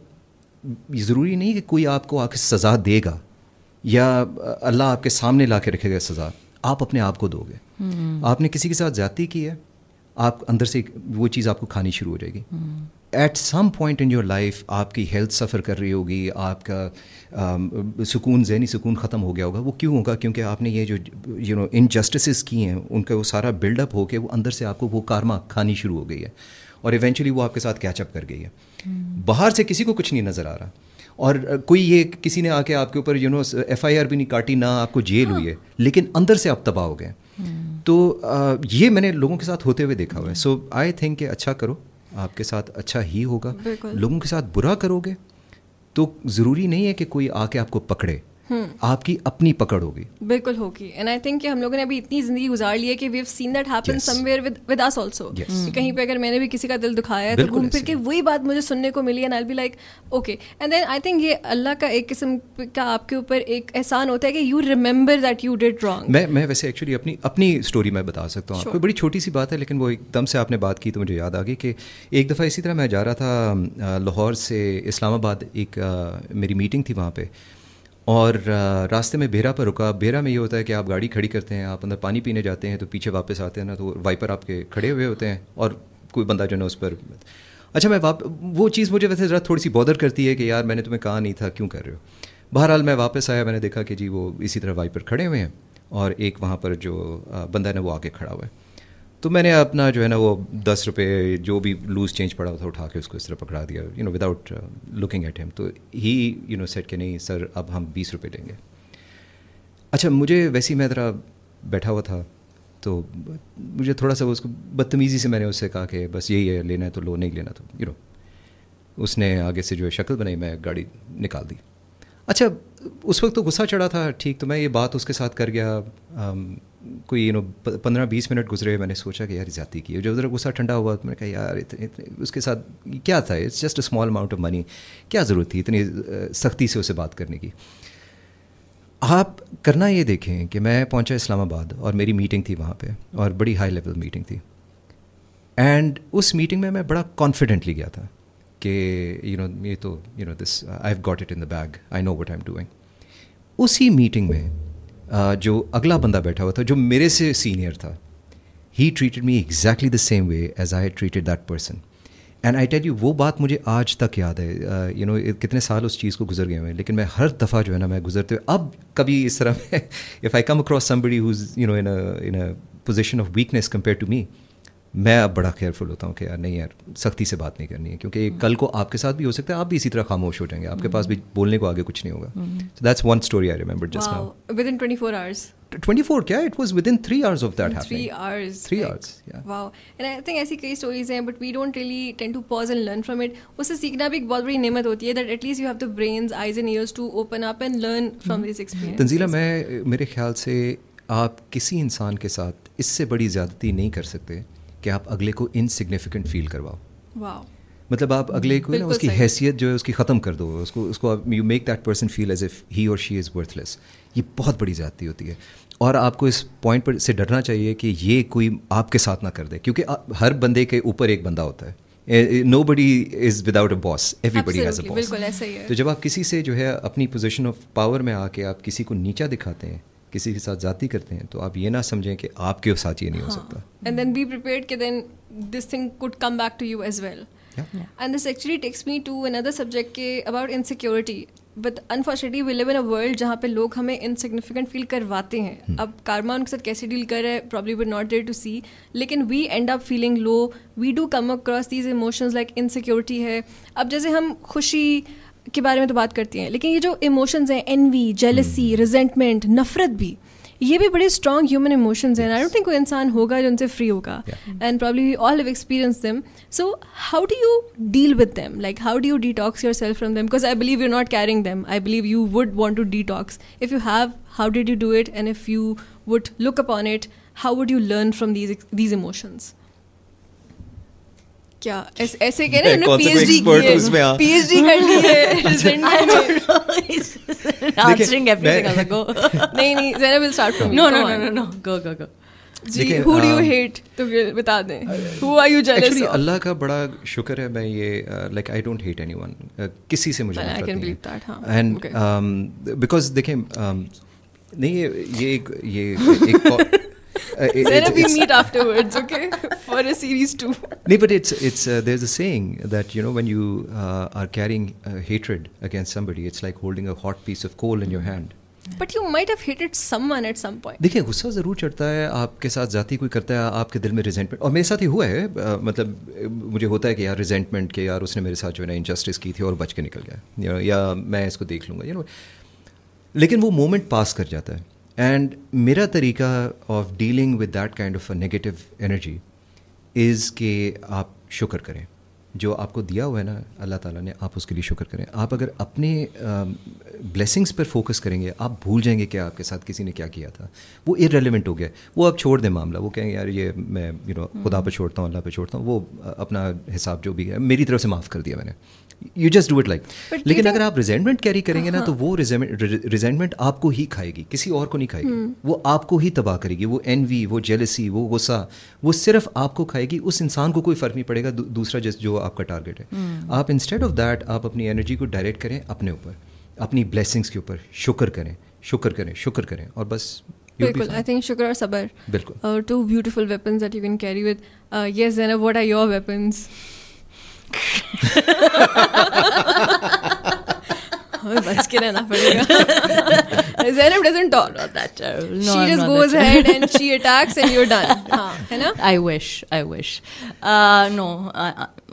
ज़रूरी नहीं कि कोई आपको आके सज़ा देगा या अल्लाह आपके सामने ला के रखेगा सज़ा आप अपने आप को दोगे हम्म। आपने किसी के साथ ज्यादा की है आप अंदर से वो चीज़ आपको खानी शुरू हो जाएगी at some point in your life आपकी हेल्थ सफ़र कर रही होगी आपका um, सुकून जहनी सुकून ख़त्म हो गया होगा वो क्यों होगा क्योंकि आपने ये जो यू नो इनजस्टिस की हैं उनका वो सारा बिल्डअप होकर वो अंदर से आपको वो कारमा खानी शुरू हो गई है और इवेंचुअली वो आपके साथ कैचअप कर गई है बाहर से किसी को कुछ नहीं नज़र आ रहा और uh, कोई ये किसी ने आके आपके ऊपर you know F I R भी नहीं काटी ना आपको जेल हुई है लेकिन अंदर से आप तबाह हो गए तो ये मैंने लोगों के साथ होते हुए देखा हुआ है सो आई थिंक अच्छा करो आपके साथ अच्छा ही होगा लोगों के साथ बुरा करोगे तो ज़रूरी नहीं है कि कोई आके आपको पकड़े हम्म। आपकी अपनी पकड़ होगी बिल्कुल होगी एंड आई थिंक हम लोगों ने अभी इतनी जिंदगी गुजार ली है कि we have seen that happen somewhere with with us also कहीं पे अगर मैंने भी किसी का दिल दुखाया है तो घूम फिर के वही बात मुझे सुनने को मिली and I be like okay and then I think ये अल्लाह का एक किस्म का आपके ऊपर एक एहसान होता है कि you remember that you did wrong मैं मैं वैसे एक्चुअली अपनी अपनी स्टोरी मैं बता सकता हूँ आपको बड़ी छोटी सी बात है लेकिन वो एकदम से आपने बात की तो मुझे याद आ गई कि एक दफ़ा इसी तरह मैं जा रहा था लाहौर से इस्लामाबाद एक मेरी मीटिंग थी वहाँ पर और रास्ते में बेरा पर रुका बेरा में ये होता है कि आप गाड़ी खड़ी करते हैं आप अंदर पानी पीने जाते हैं तो पीछे वापस आते हैं ना तो वाइपर आपके खड़े हुए होते हैं और कोई बंदा जो है उस पर अच्छा मैं वाप वो चीज़ मुझे वैसे ज़रा थोड़ी सी बॉदर करती है कि यार मैंने तुम्हें कहा नहीं था क्यों कर रहे हो बहरहाल मैं वापस आया मैंने देखा कि जी वो इसी तरह वाइपर खड़े हुए हैं और एक वहाँ पर जो बंदा है ना वो आगे खड़ा हुआ है तो मैंने अपना जो है ना वो दस रुपये जो भी लूज चेंज पड़ा था उठा के उसको इस तरह पकड़ा दिया you know without looking at him तो ही यू नो सेट के नहीं सर अब हम बीस रुपये लेंगे अच्छा मुझे वैसे ही मैं ज़रा बैठा हुआ था तो मुझे थोड़ा सा उसको बदतमीज़ी से मैंने उससे कहा कि बस यही है लेना है तो लो नहीं लेना तो यू नो उसने आगे से जो है शक्ल बनाई मैं गाड़ी निकाल दी अच्छा उस वक्त तो गुस्सा चढ़ा था ठीक तो मैं ये बात उसके साथ कर गया um, कोई यू नो पंद्रह बीस मिनट गुजरे हुए मैंने सोचा कि यार ज़्यादा की जब उधर गुस्सा ठंडा हुआ तो मैंने कहा यार इतने, इतने उसके साथ क्या था it's just a small amount of money क्या ज़रूरत थी इतनी सख्ती से उसे बात करने की आप करना ये देखें कि मैं पहुंचा इस्लामाबाद और मेरी मीटिंग थी वहाँ पे और बड़ी हाई लेवल मीटिंग थी एंड उस मीटिंग में मैं बड़ा कॉन्फिडेंटली गया था कि यू नो ये तो you know this I have got it in the bag I know what I am doing उसी मीटिंग में जो अगला बंदा बैठा हुआ था जो मेरे से सीनियर था he treated me exactly the same way as I treated that person and I tell you वो बात मुझे आज तक याद है यू नो कितने साल उस चीज़ को गुजर गए हुए हैं लेकिन मैं हर दफ़ा जो है ना मैं गुजरते हुए अब कभी इस तरह में if I come across somebody who you know in in a position of weakness compare to me मैं अब बड़ा केयरफुल होता हूँ कि यार नहीं यार सख्ती से बात नहीं करनी है क्योंकि हम्म। कल को आपके साथ भी हो सकता है आप भी इसी तरह खामोश हो जाएंगे आपके पास भी हम्म। बोलने को आगे कुछ नहीं होगा so that's one story I remember just now within 24 hours 24 क्या it was within 3 hours of that happening 3 hours 3 hours wow and I think ऐसी कई स्टोरीज हैं but we don't really tend to pause and learn from it उससे सीखना भी एक बहुत बड़ी नेमत होती है that at least you have the brains eyes and ears to open up and learn from this experience Tanzila मैं मेरे ख्याल से आप किसी इंसान के साथ इससे बड़ी ज़्यादती नहीं कर सकते कि आप अगले को इनसिग्निफिकेंट फील करवाओ मतलब आप अगले को ना उसकी हैसियत जो है उसकी ख़त्म कर दो उसको उसको you make that person feel as if he और शी इज़ वर्थलेस ये बहुत बड़ी जाती होती है और आपको इस पॉइंट पर से डरना चाहिए कि ये कोई आपके साथ ना कर दे क्योंकि हर बंदे के ऊपर एक बंदा होता है nobody is without a boss body has a boss तो जब आप किसी से जो है अपनी पोजिशन ऑफ पावर में आके आप किसी को नीचा दिखाते हैं किसी के साथ जाती करते हैं तो आप ये ना समझें कि आपके साथ ये नहीं हो हाँ। सकता एंड देन बी प्रिपेयर्ड कि then this thing could come back to you as well and this actually takes me to another subject के about insecurity but unfortunately we live in a world जहाँ पे लोग हमें insignificant feel करवाते हैं hmm. अब कारमा उनके साथ कैसे डील कर रहे हैं probably we not dare to see लेकिन we end up feeling low we do come across these emotions like insecurity है अब जैसे हम खुशी के बारे में तो बात करती हैं लेकिन ये जो इमोशंस हैं एनवी जेलसी रिजेंटमेंट नफरत भी ये भी बड़े स्ट्रॉन्ग ह्यूमन इमोशंस हैं आई डोंट थिंक कोई इंसान होगा जो उनसे फ्री होगा and probably we all have experience them so how do you deal with them like how do you detox your self from them because I believe you not carrying them I believe you would want to detox if you have how did you do it and if you would look upon it how would you learn from these these emotions क्या ऐस, ऐसे कह रहे हैं PhD की है PhD कर ली है आंसरिंग एवरीथिंग आई गो नहीं नहीं Zainab will start from no no no no go go go जी हु डू यू हेट तो बता दें who are you jealous actually Allah का बड़ा शुक्र है मैं ये like I don't hate anyone किसी से मुझे एंड बिकॉज देखें नहीं ये ये एक ये एक [LAUGHS] Uh, it, Whenever we meet afterwards, okay, for a series two. No, but it's it's uh, there's a saying that you know when you uh, are carrying uh, hatred against somebody, it's like holding a hot piece of coal in your hand. But you might have hated someone at some point देखिए गुस्सा ज़रूर चढ़ता है आपके साथ जाती कोई करता है आपके दिल में रिजेंटमेंट और मेरे साथ ही हुआ है आ, मतलब मुझे होता है कि यार रिजेंटमेंट के यार उसने मेरे साथ जो है ना इनजस्टिस की थी और बच के निकल गया या, या मैं इसको देख लूँगा यू नो लेकिन वो मोमेंट पास कर जाता है एंड मेरा तरीका of dealing with that kind of negative energy is के आप शुक्र करें जो आपको दिया हुआ है ना अल्लाह ताला ने आप उसके लिए शुक्र करें आप अगर अपने ब्लेसिंग्स पर फोकस करेंगे आप भूल जाएंगे कि आपके साथ किसी ने क्या किया था वो इरेलीवेंट हो गया वो आप छोड़ दें मामला वो कहेंगे यार ये मैं यू नो खुदा हम्म। पर छोड़ता हूँ अल्लाह पर छोड़ता हूँ वो अपना हिसाब जो भी है मेरी तरफ से माफ़ कर दिया मैंने you just do it like लेकिन अगर आप रिजेंटमेंट कैरी करेंगे ना हाँ। तो वो रिजेंटमेंट आपको ही खाएगी किसी और को नहीं खाएगी हम्म। वो आपको ही तबाह करेगी वो एन वो जेलसी वो गुस्सा वो सिर्फ आपको खाएगी उस इंसान को कोई फ़र्क नहीं पड़ेगा दूसरा जो आपका टारगेट है आप इंस्टेड ऑफ दैट आप अपनी एनर्जी को डायरेक्ट करें अपने ऊपर अपनी ब्लेसिंग्स के ऊपर शुक्र करें शुक्र करें शुक्र करें और बस बिल्कुल आई थिंक शुक्र और सबर बिल्कुल और two beautiful weapons that you can carry with yes Zainab what are your weapons हमें के रहना पड़ेगा Zainab doesn't talk about that she just goes ahead and she attacks and you are done हां है ना I wish I wish no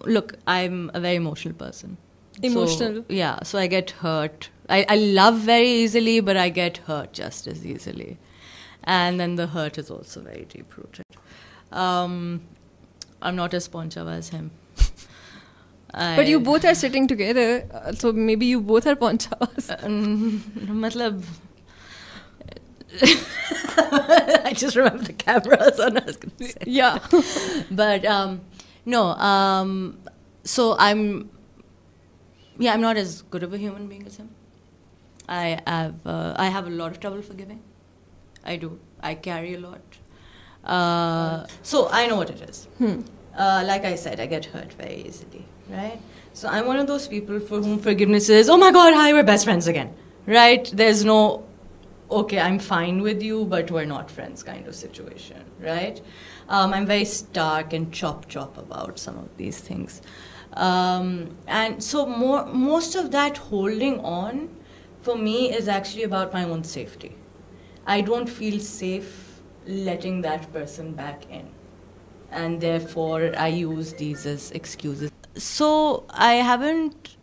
look, I'm a very emotional person. Emotional? So, yeah, so I get hurt. I, I love very easily, but I get hurt just as easily. And then the hurt is also very deep rooted. Um, I'm not as Ponchava as him. I [LAUGHS] but you both are sitting together, uh, so maybe you both are Ponchavas. Uh, matlab, I just remember the cameras on us. Yeah. [LAUGHS] but um, no. Um, so I'm. Yeah, I'm not as good of a human being as him. I have uh, I have a lot of trouble forgiving. I do. I carry a lot. Uh, so I know what it is. Hmm. Uh, like I said, I get hurt very easily, right? So I'm one of those people for whom forgiveness is, oh my God, hi, we're best friends again, right? There's no, okay, I'm fine with you, but we're not friends kind of situation, right? Um, I'm very stark and chop chop about some of these things. Um, and so more, most of that holding on for me is actually about my own safety. I don't feel safe letting that person back in. And therefore, I use these as excuses. So I haven't.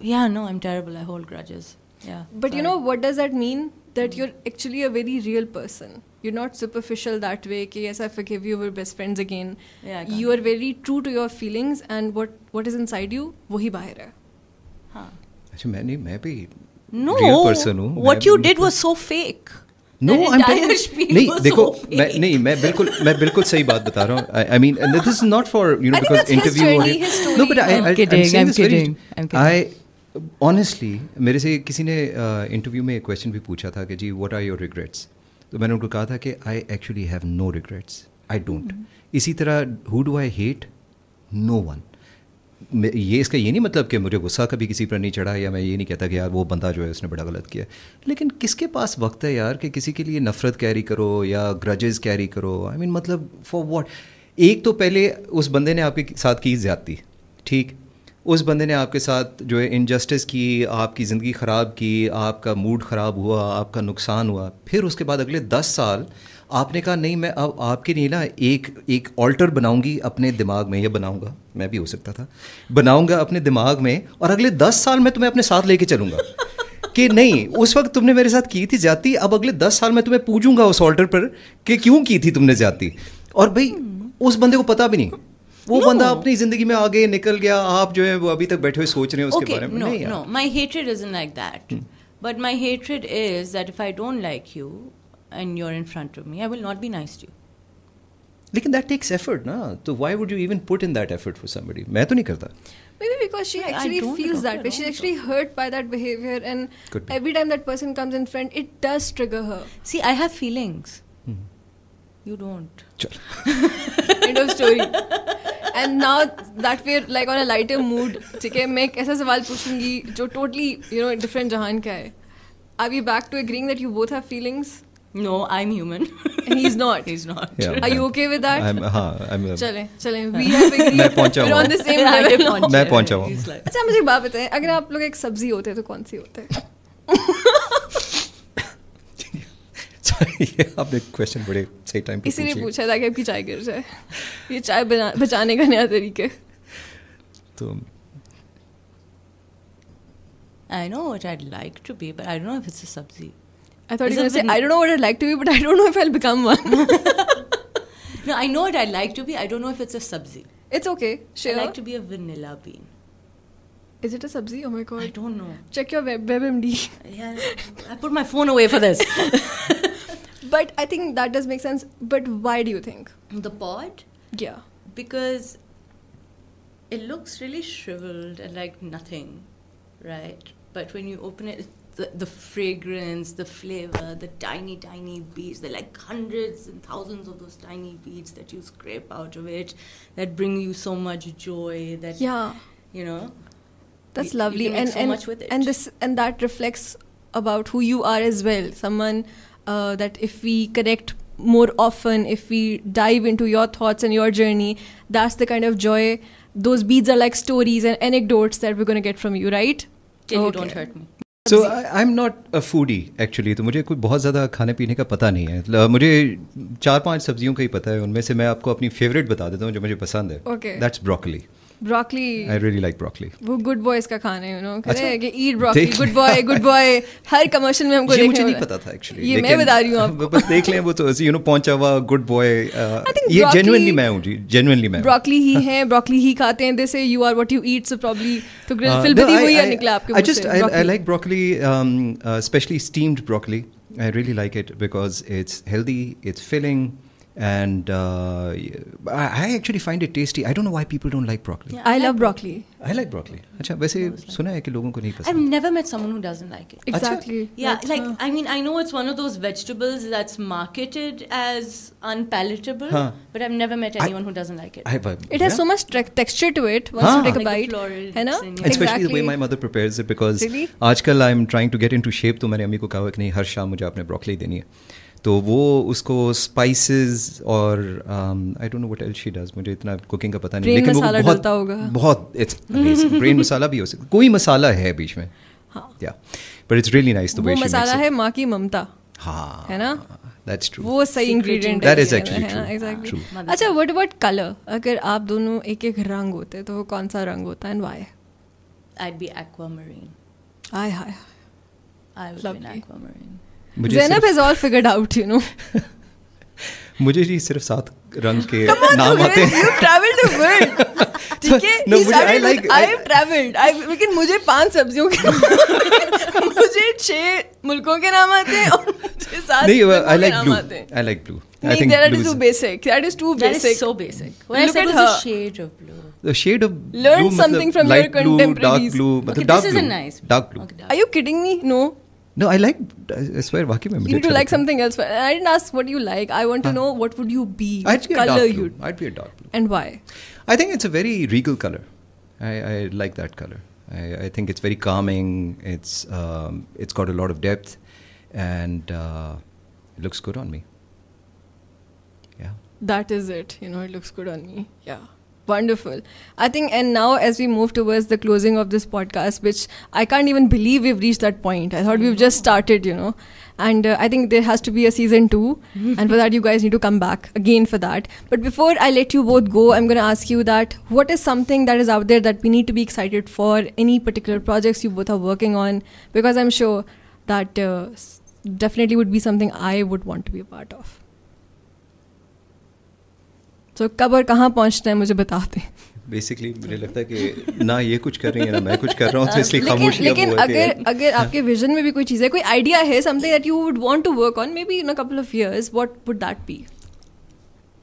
Yeah, no, I'm terrible. I hold grudges. Yeah. But sorry. you know, what does that mean? That mm. you're actually a very real person. you're not superficial that way कि yes I forgive you we're best friends again yeah, you are very true to your feelings and what what is inside you वही बाहर है हाँ अच्छा मैं नहीं मैं भी no person हूँ what you did was so fake no I am नहीं देखो मैं नहीं मैं बिल्कुल मैं बिल्कुल सही बात बता रहा हूँ I mean this is not for you know because interview no but I I honestly मेरे से किसी ने इंटरव्यू में क्वेश्चन भी पूछा था कि जी व्हाट आर योर रिग्रेट्स तो मैंने उनको कहा था कि I actually have no regrets I don't इसी तरह who do I hate no one ये इसका ये नहीं मतलब कि मुझे गुस्सा कभी किसी पर नहीं चढ़ा या मैं ये नहीं कहता कि यार वो बंदा जो है उसने बड़ा गलत किया लेकिन किसके पास वक्त है यार कि किसी के लिए नफ़रत कैरी करो या ग्रजेस कैरी करो आई I मीन mean, मतलब फॉर वॉट एक तो पहले उस बंदे ने आपके साथ की ज़्यादती ठीक उस बंदे ने आपके साथ जो है इनजस्टिस की आपकी ज़िंदगी ख़राब की आपका मूड ख़राब हुआ आपका नुकसान हुआ फिर उसके बाद अगले दस साल आपने कहा नहीं मैं अब आपके लिए ना एक एक ऑल्टर बनाऊंगी अपने दिमाग में या बनाऊंगा मैं भी हो सकता था बनाऊंगा अपने दिमाग में और अगले दस साल में तुम्हें अपने साथ लेके चलूंगा [LAUGHS] कि नहीं उस वक्त तुमने मेरे साथ की थी जाति अब अगले दस साल में तुम्हें पूछूंगा उस ऑल्टर पर कि क्यों की थी तुमने जाति और भाई उस बंदे को पता भी नहीं वो no. बंदा अपनी जिंदगी में आगे निकल गया आप जो है वो अभी तक बैठे हुए सोच रहे हैं उसके okay, बारे में no, नहीं no my hatred is like that but my hatred is that if I don't like you and you are in front of me I will not be nice to you लेकिन that takes effort ना तो why would you even put in that effort for somebody मैं तो नहीं करता maybe because she actually feels that way she actually hurt by that behaviour and every time that person comes in front it does trigger her see I have feelings you don't चल end of story and now that we like on a lighter mood ठीक है मैं एक ऐसा सवाल पूछूंगी जो totally you know different जहान का है are you back to agreeing that you both have feelings No, I'm human. And he's not. [LAUGHS] he's not. Yeah, Are you okay with that? I'm, हाँ, I'm, चले, um, चले, [LAUGHS] we have agreed. मैं पहुंचा हूँ. We're on the same [LAUGHS] level. मैं पहुंचा हूँ. अच्छा मुझे बात बताएं, अगर आप लोग एक सब्जी होते तो कौन सी होते? अच्छा ये आपने क्वेश्चन बड़े सही टाइम पे इसीलिए पूछा था कि आपकी चाय गिर जाए ये चाय बचाने का नया तरीके तो I know what I'd like to be, but I don't know if it's a sabzi. I thought Is you were going to say, I don't know what I'd like to be, but I don't know if I'll become one. no, I know what I'd like to be. I don't know if it's a sabzi. It's okay. Sure. I'd like to be a vanilla bean. Is it a sabzi? Oh my god. I don't know. Check your web, WebMD. Yeah, I put my phone away for this. but I think that does make sense. But why do you think? The pod? Yeah. Because it looks really shriveled and like nothing, right? But when you open it, the, the fragrance, the flavor, the tiny, tiny beads. They're like hundreds and thousands of those tiny beads that you scrape out of it that bring you so much joy. That yeah, you know, that's you, lovely. You and so and and this and that reflects about who you are as well. Someone uh, that if we connect more often, if we dive into your thoughts and your journey, that's the kind of joy. Those beads are like stories and anecdotes that we're going to get from you, right? Till okay. you don't hurt me. So I am not a foodie actually तो मुझे कोई बहुत ज़्यादा खाने पीने का पता नहीं है मुझे चार पांच सब्जियों का ही पता है उनमें से मैं आपको अपनी फेवरेट बता देता हूँ जो मुझे पसंद है that's broccoli broccoli i really like broccoli वो गुड बॉयज का खाना है यू नो कहते कि eat broccoli good boy good boy हर कमर्शियल में हमको ये मुझे नहीं पता था एक्चुअली ये मैं बता रही हूं [LAUGHS] आपको बस देख लें वो तो यू नो पहुंचा हुआ गुड बॉय ये जेन्युइनली मैं हूं जी जेन्युइनली मैं ब्रोकली ही [LAUGHS] है ब्रोकली ही खाते हैं they say you are what you eat so probably तो ग्रिल फिल भी वही निकला आपके I just I like broccoli especially steamed broccoli I really like it because it's healthy, it's filling, and uh, I actually find it tasty. I don't know why people don't like broccoli. Yeah, I, I love broccoli. I like broccoli. अच्छा वैसे सुना है कि लोगों को नहीं पसंद. I've never met someone who doesn't like it. Exactly. Yeah, That's like uh, I mean I know it's one of those vegetables that's marketed as unpalatable, huh. but I've never met anyone I, who doesn't like it. I, but, um, it has yeah? so much texture to it once huh. you take like a bite. है ना? Exactly. Especially the way my mother prepares it because really? आजकल I'm trying to get into shape तो मैंने अम्मी को कहा कि नहीं हर शाम मुझे आपने broccoli देनी है. तो वो उसको स्पाइसेस और I don't know what else she does मुझे इतना कुकिंग का पता नहीं लेकिन वो बहुत होगा। बहुत इट्स ब्रेन मसाला भी हो सकता कोई मसाला है बीच में या but it's really nice the masala है माँ की ममता हाँ है ना That's true. वो सही इंग्रेडिएंट है. That is actually हाँ, true. Exactly. True. अच्छा what about color? अगर आप दोनों एक एक रंग होते तो वो कौन सा रंग होता है और why? I'd be aquamarine. I, I, I would Lovely. be an aquamarine. Zainab has all figured out, you know. मुझे जी सिर्फ सात रंग के नाम आते हैं यू ट्रैवल द वर्ल्ड ठीक है no I like I have travelled I लेकिन मुझे पांच सब्जियों के मुझे छह मुल्कों के नाम आते हैं और मुझे सात नहीं I like blue blue. Like blue I think that is too basic. That is too basic. That is so basic. When Look I said at her. shade of blue. The shade of Learn blue, something from your contemporaries. Blue, Dark blue, okay, dark this blue. isn't nice. Dark blue. Okay, dark. Are you kidding me? No. No, I like. I swear, Waki You need to like something else. I didn't ask what you like. I want to know what would you be, I'd be color you. I'd be a dark blue. And why? I think it's a very regal color. I, I like that color. I, I, think it's very calming. It's um, it's got a lot of depth, and uh, it looks good on me. Yeah. That is it. You know, it looks good on me. Yeah. Wonderful. I think, and now as we move towards the closing of this podcast, which I can't even believe we've reached that point. I thought we've just started, you know. And uh, I think there has to be a season two. [LAUGHS] and for that, you guys need to come back again for that. But before I let you both go, I'm going to ask you that what is something that is out there that we need to be excited for? Any particular projects you both are working on? Because I'm sure that uh, definitely would be something I would want to be a part of. तो कब और कहाँ पहुँचते हैं मुझे बताते basically मुझे लगता है कि ना ये कुछ कर रही है ना मैं कुछ कर रहा हूँ तो हाँ, इसलिए खामोश लेकिन, लेकिन अगर अगर आपके विजन में भी कोई चीज़ है कोई आइडिया है something that you would want to work on maybe in a couple of years what would that be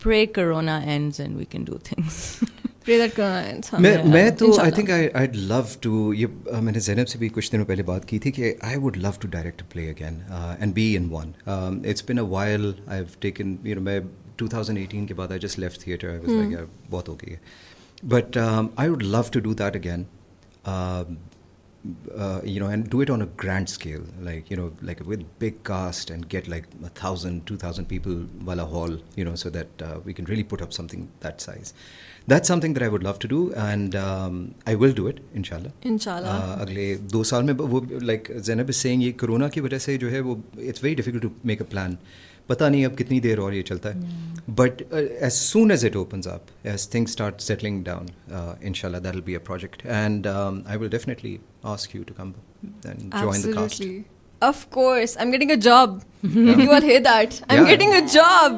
pray corona ends and we can do things मैं मैं तो I think I I love to ये मैंने जैनब से भी कुछ दिनों पहले बात की थी कि I would love to direct play again and be in one it's been a while I have taken you know मैं 2018 के बाद I just left theatre I was like यार बहुत हो गई है but I would love to do that again Uh, you know, and do it on a grand scale, like you know, like with big cast, and get like a thousand, two thousand people wala hall, you know, so that uh, we can really put up something that size. That's something that I would love to do, and um, I will do it, inshallah. Inshallah. Uh, अगले दो साल में वो like Zainab is saying ये corona की वजह से जो है वो it's very difficult to make a plan. Uh, पता नहीं अब कितनी देर और ये चलता है but as soon as it opens up as things start settling down इन शाला that will be a project and I will definitely ask you to come and join the cast Of course, I'm getting a job. Yeah. You all hear that. I'm yeah. getting a job.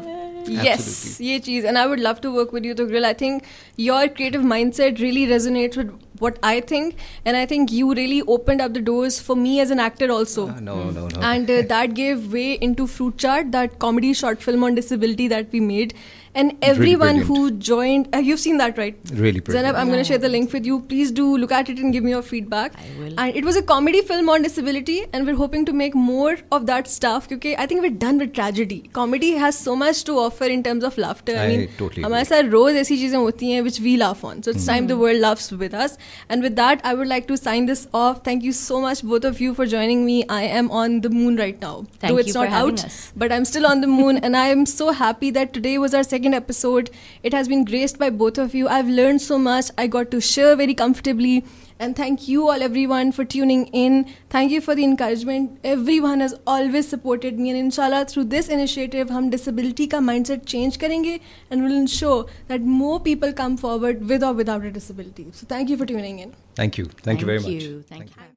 Yes, ye cheez. And I would love to work with you, Togril. I think your creative mindset really resonates with what I think, and I think you really opened up the doors for me as an actor also. Uh, no, mm. no, no. And uh, that gave way into Fruit Chart, that comedy short film on disability that we made and everyone really who joined uh, you've seen that right really brilliant. Zainab, i'm yeah. going to share the link with you please do look at it and give me your feedback I will. and it was a comedy film on disability and we're hoping to make more of that stuff because i think we're done with tragedy comedy has so much to offer in terms of laughter i, I mean totally Am I रोज ऐसी चीजें होती हैं which we laugh on so it's mm. time the world laughs with us and with that i would like to sign this off thank you so much both of you for joining me i am on the moon right now thank though it's not out us. but i'm still on the moon and i am so happy that today was our second second episode. It has been graced by both of you. I've learned so much. I got to share very comfortably. And thank you all, everyone, for tuning in. Thank you for the encouragement. Everyone has always supported me. And inshallah, through this initiative, hum disability ka mindset change karenge and will ensure that more people come forward with or without a disability. So thank you for tuning in. Thank you. Thank, thank you very much. Thank, thank you.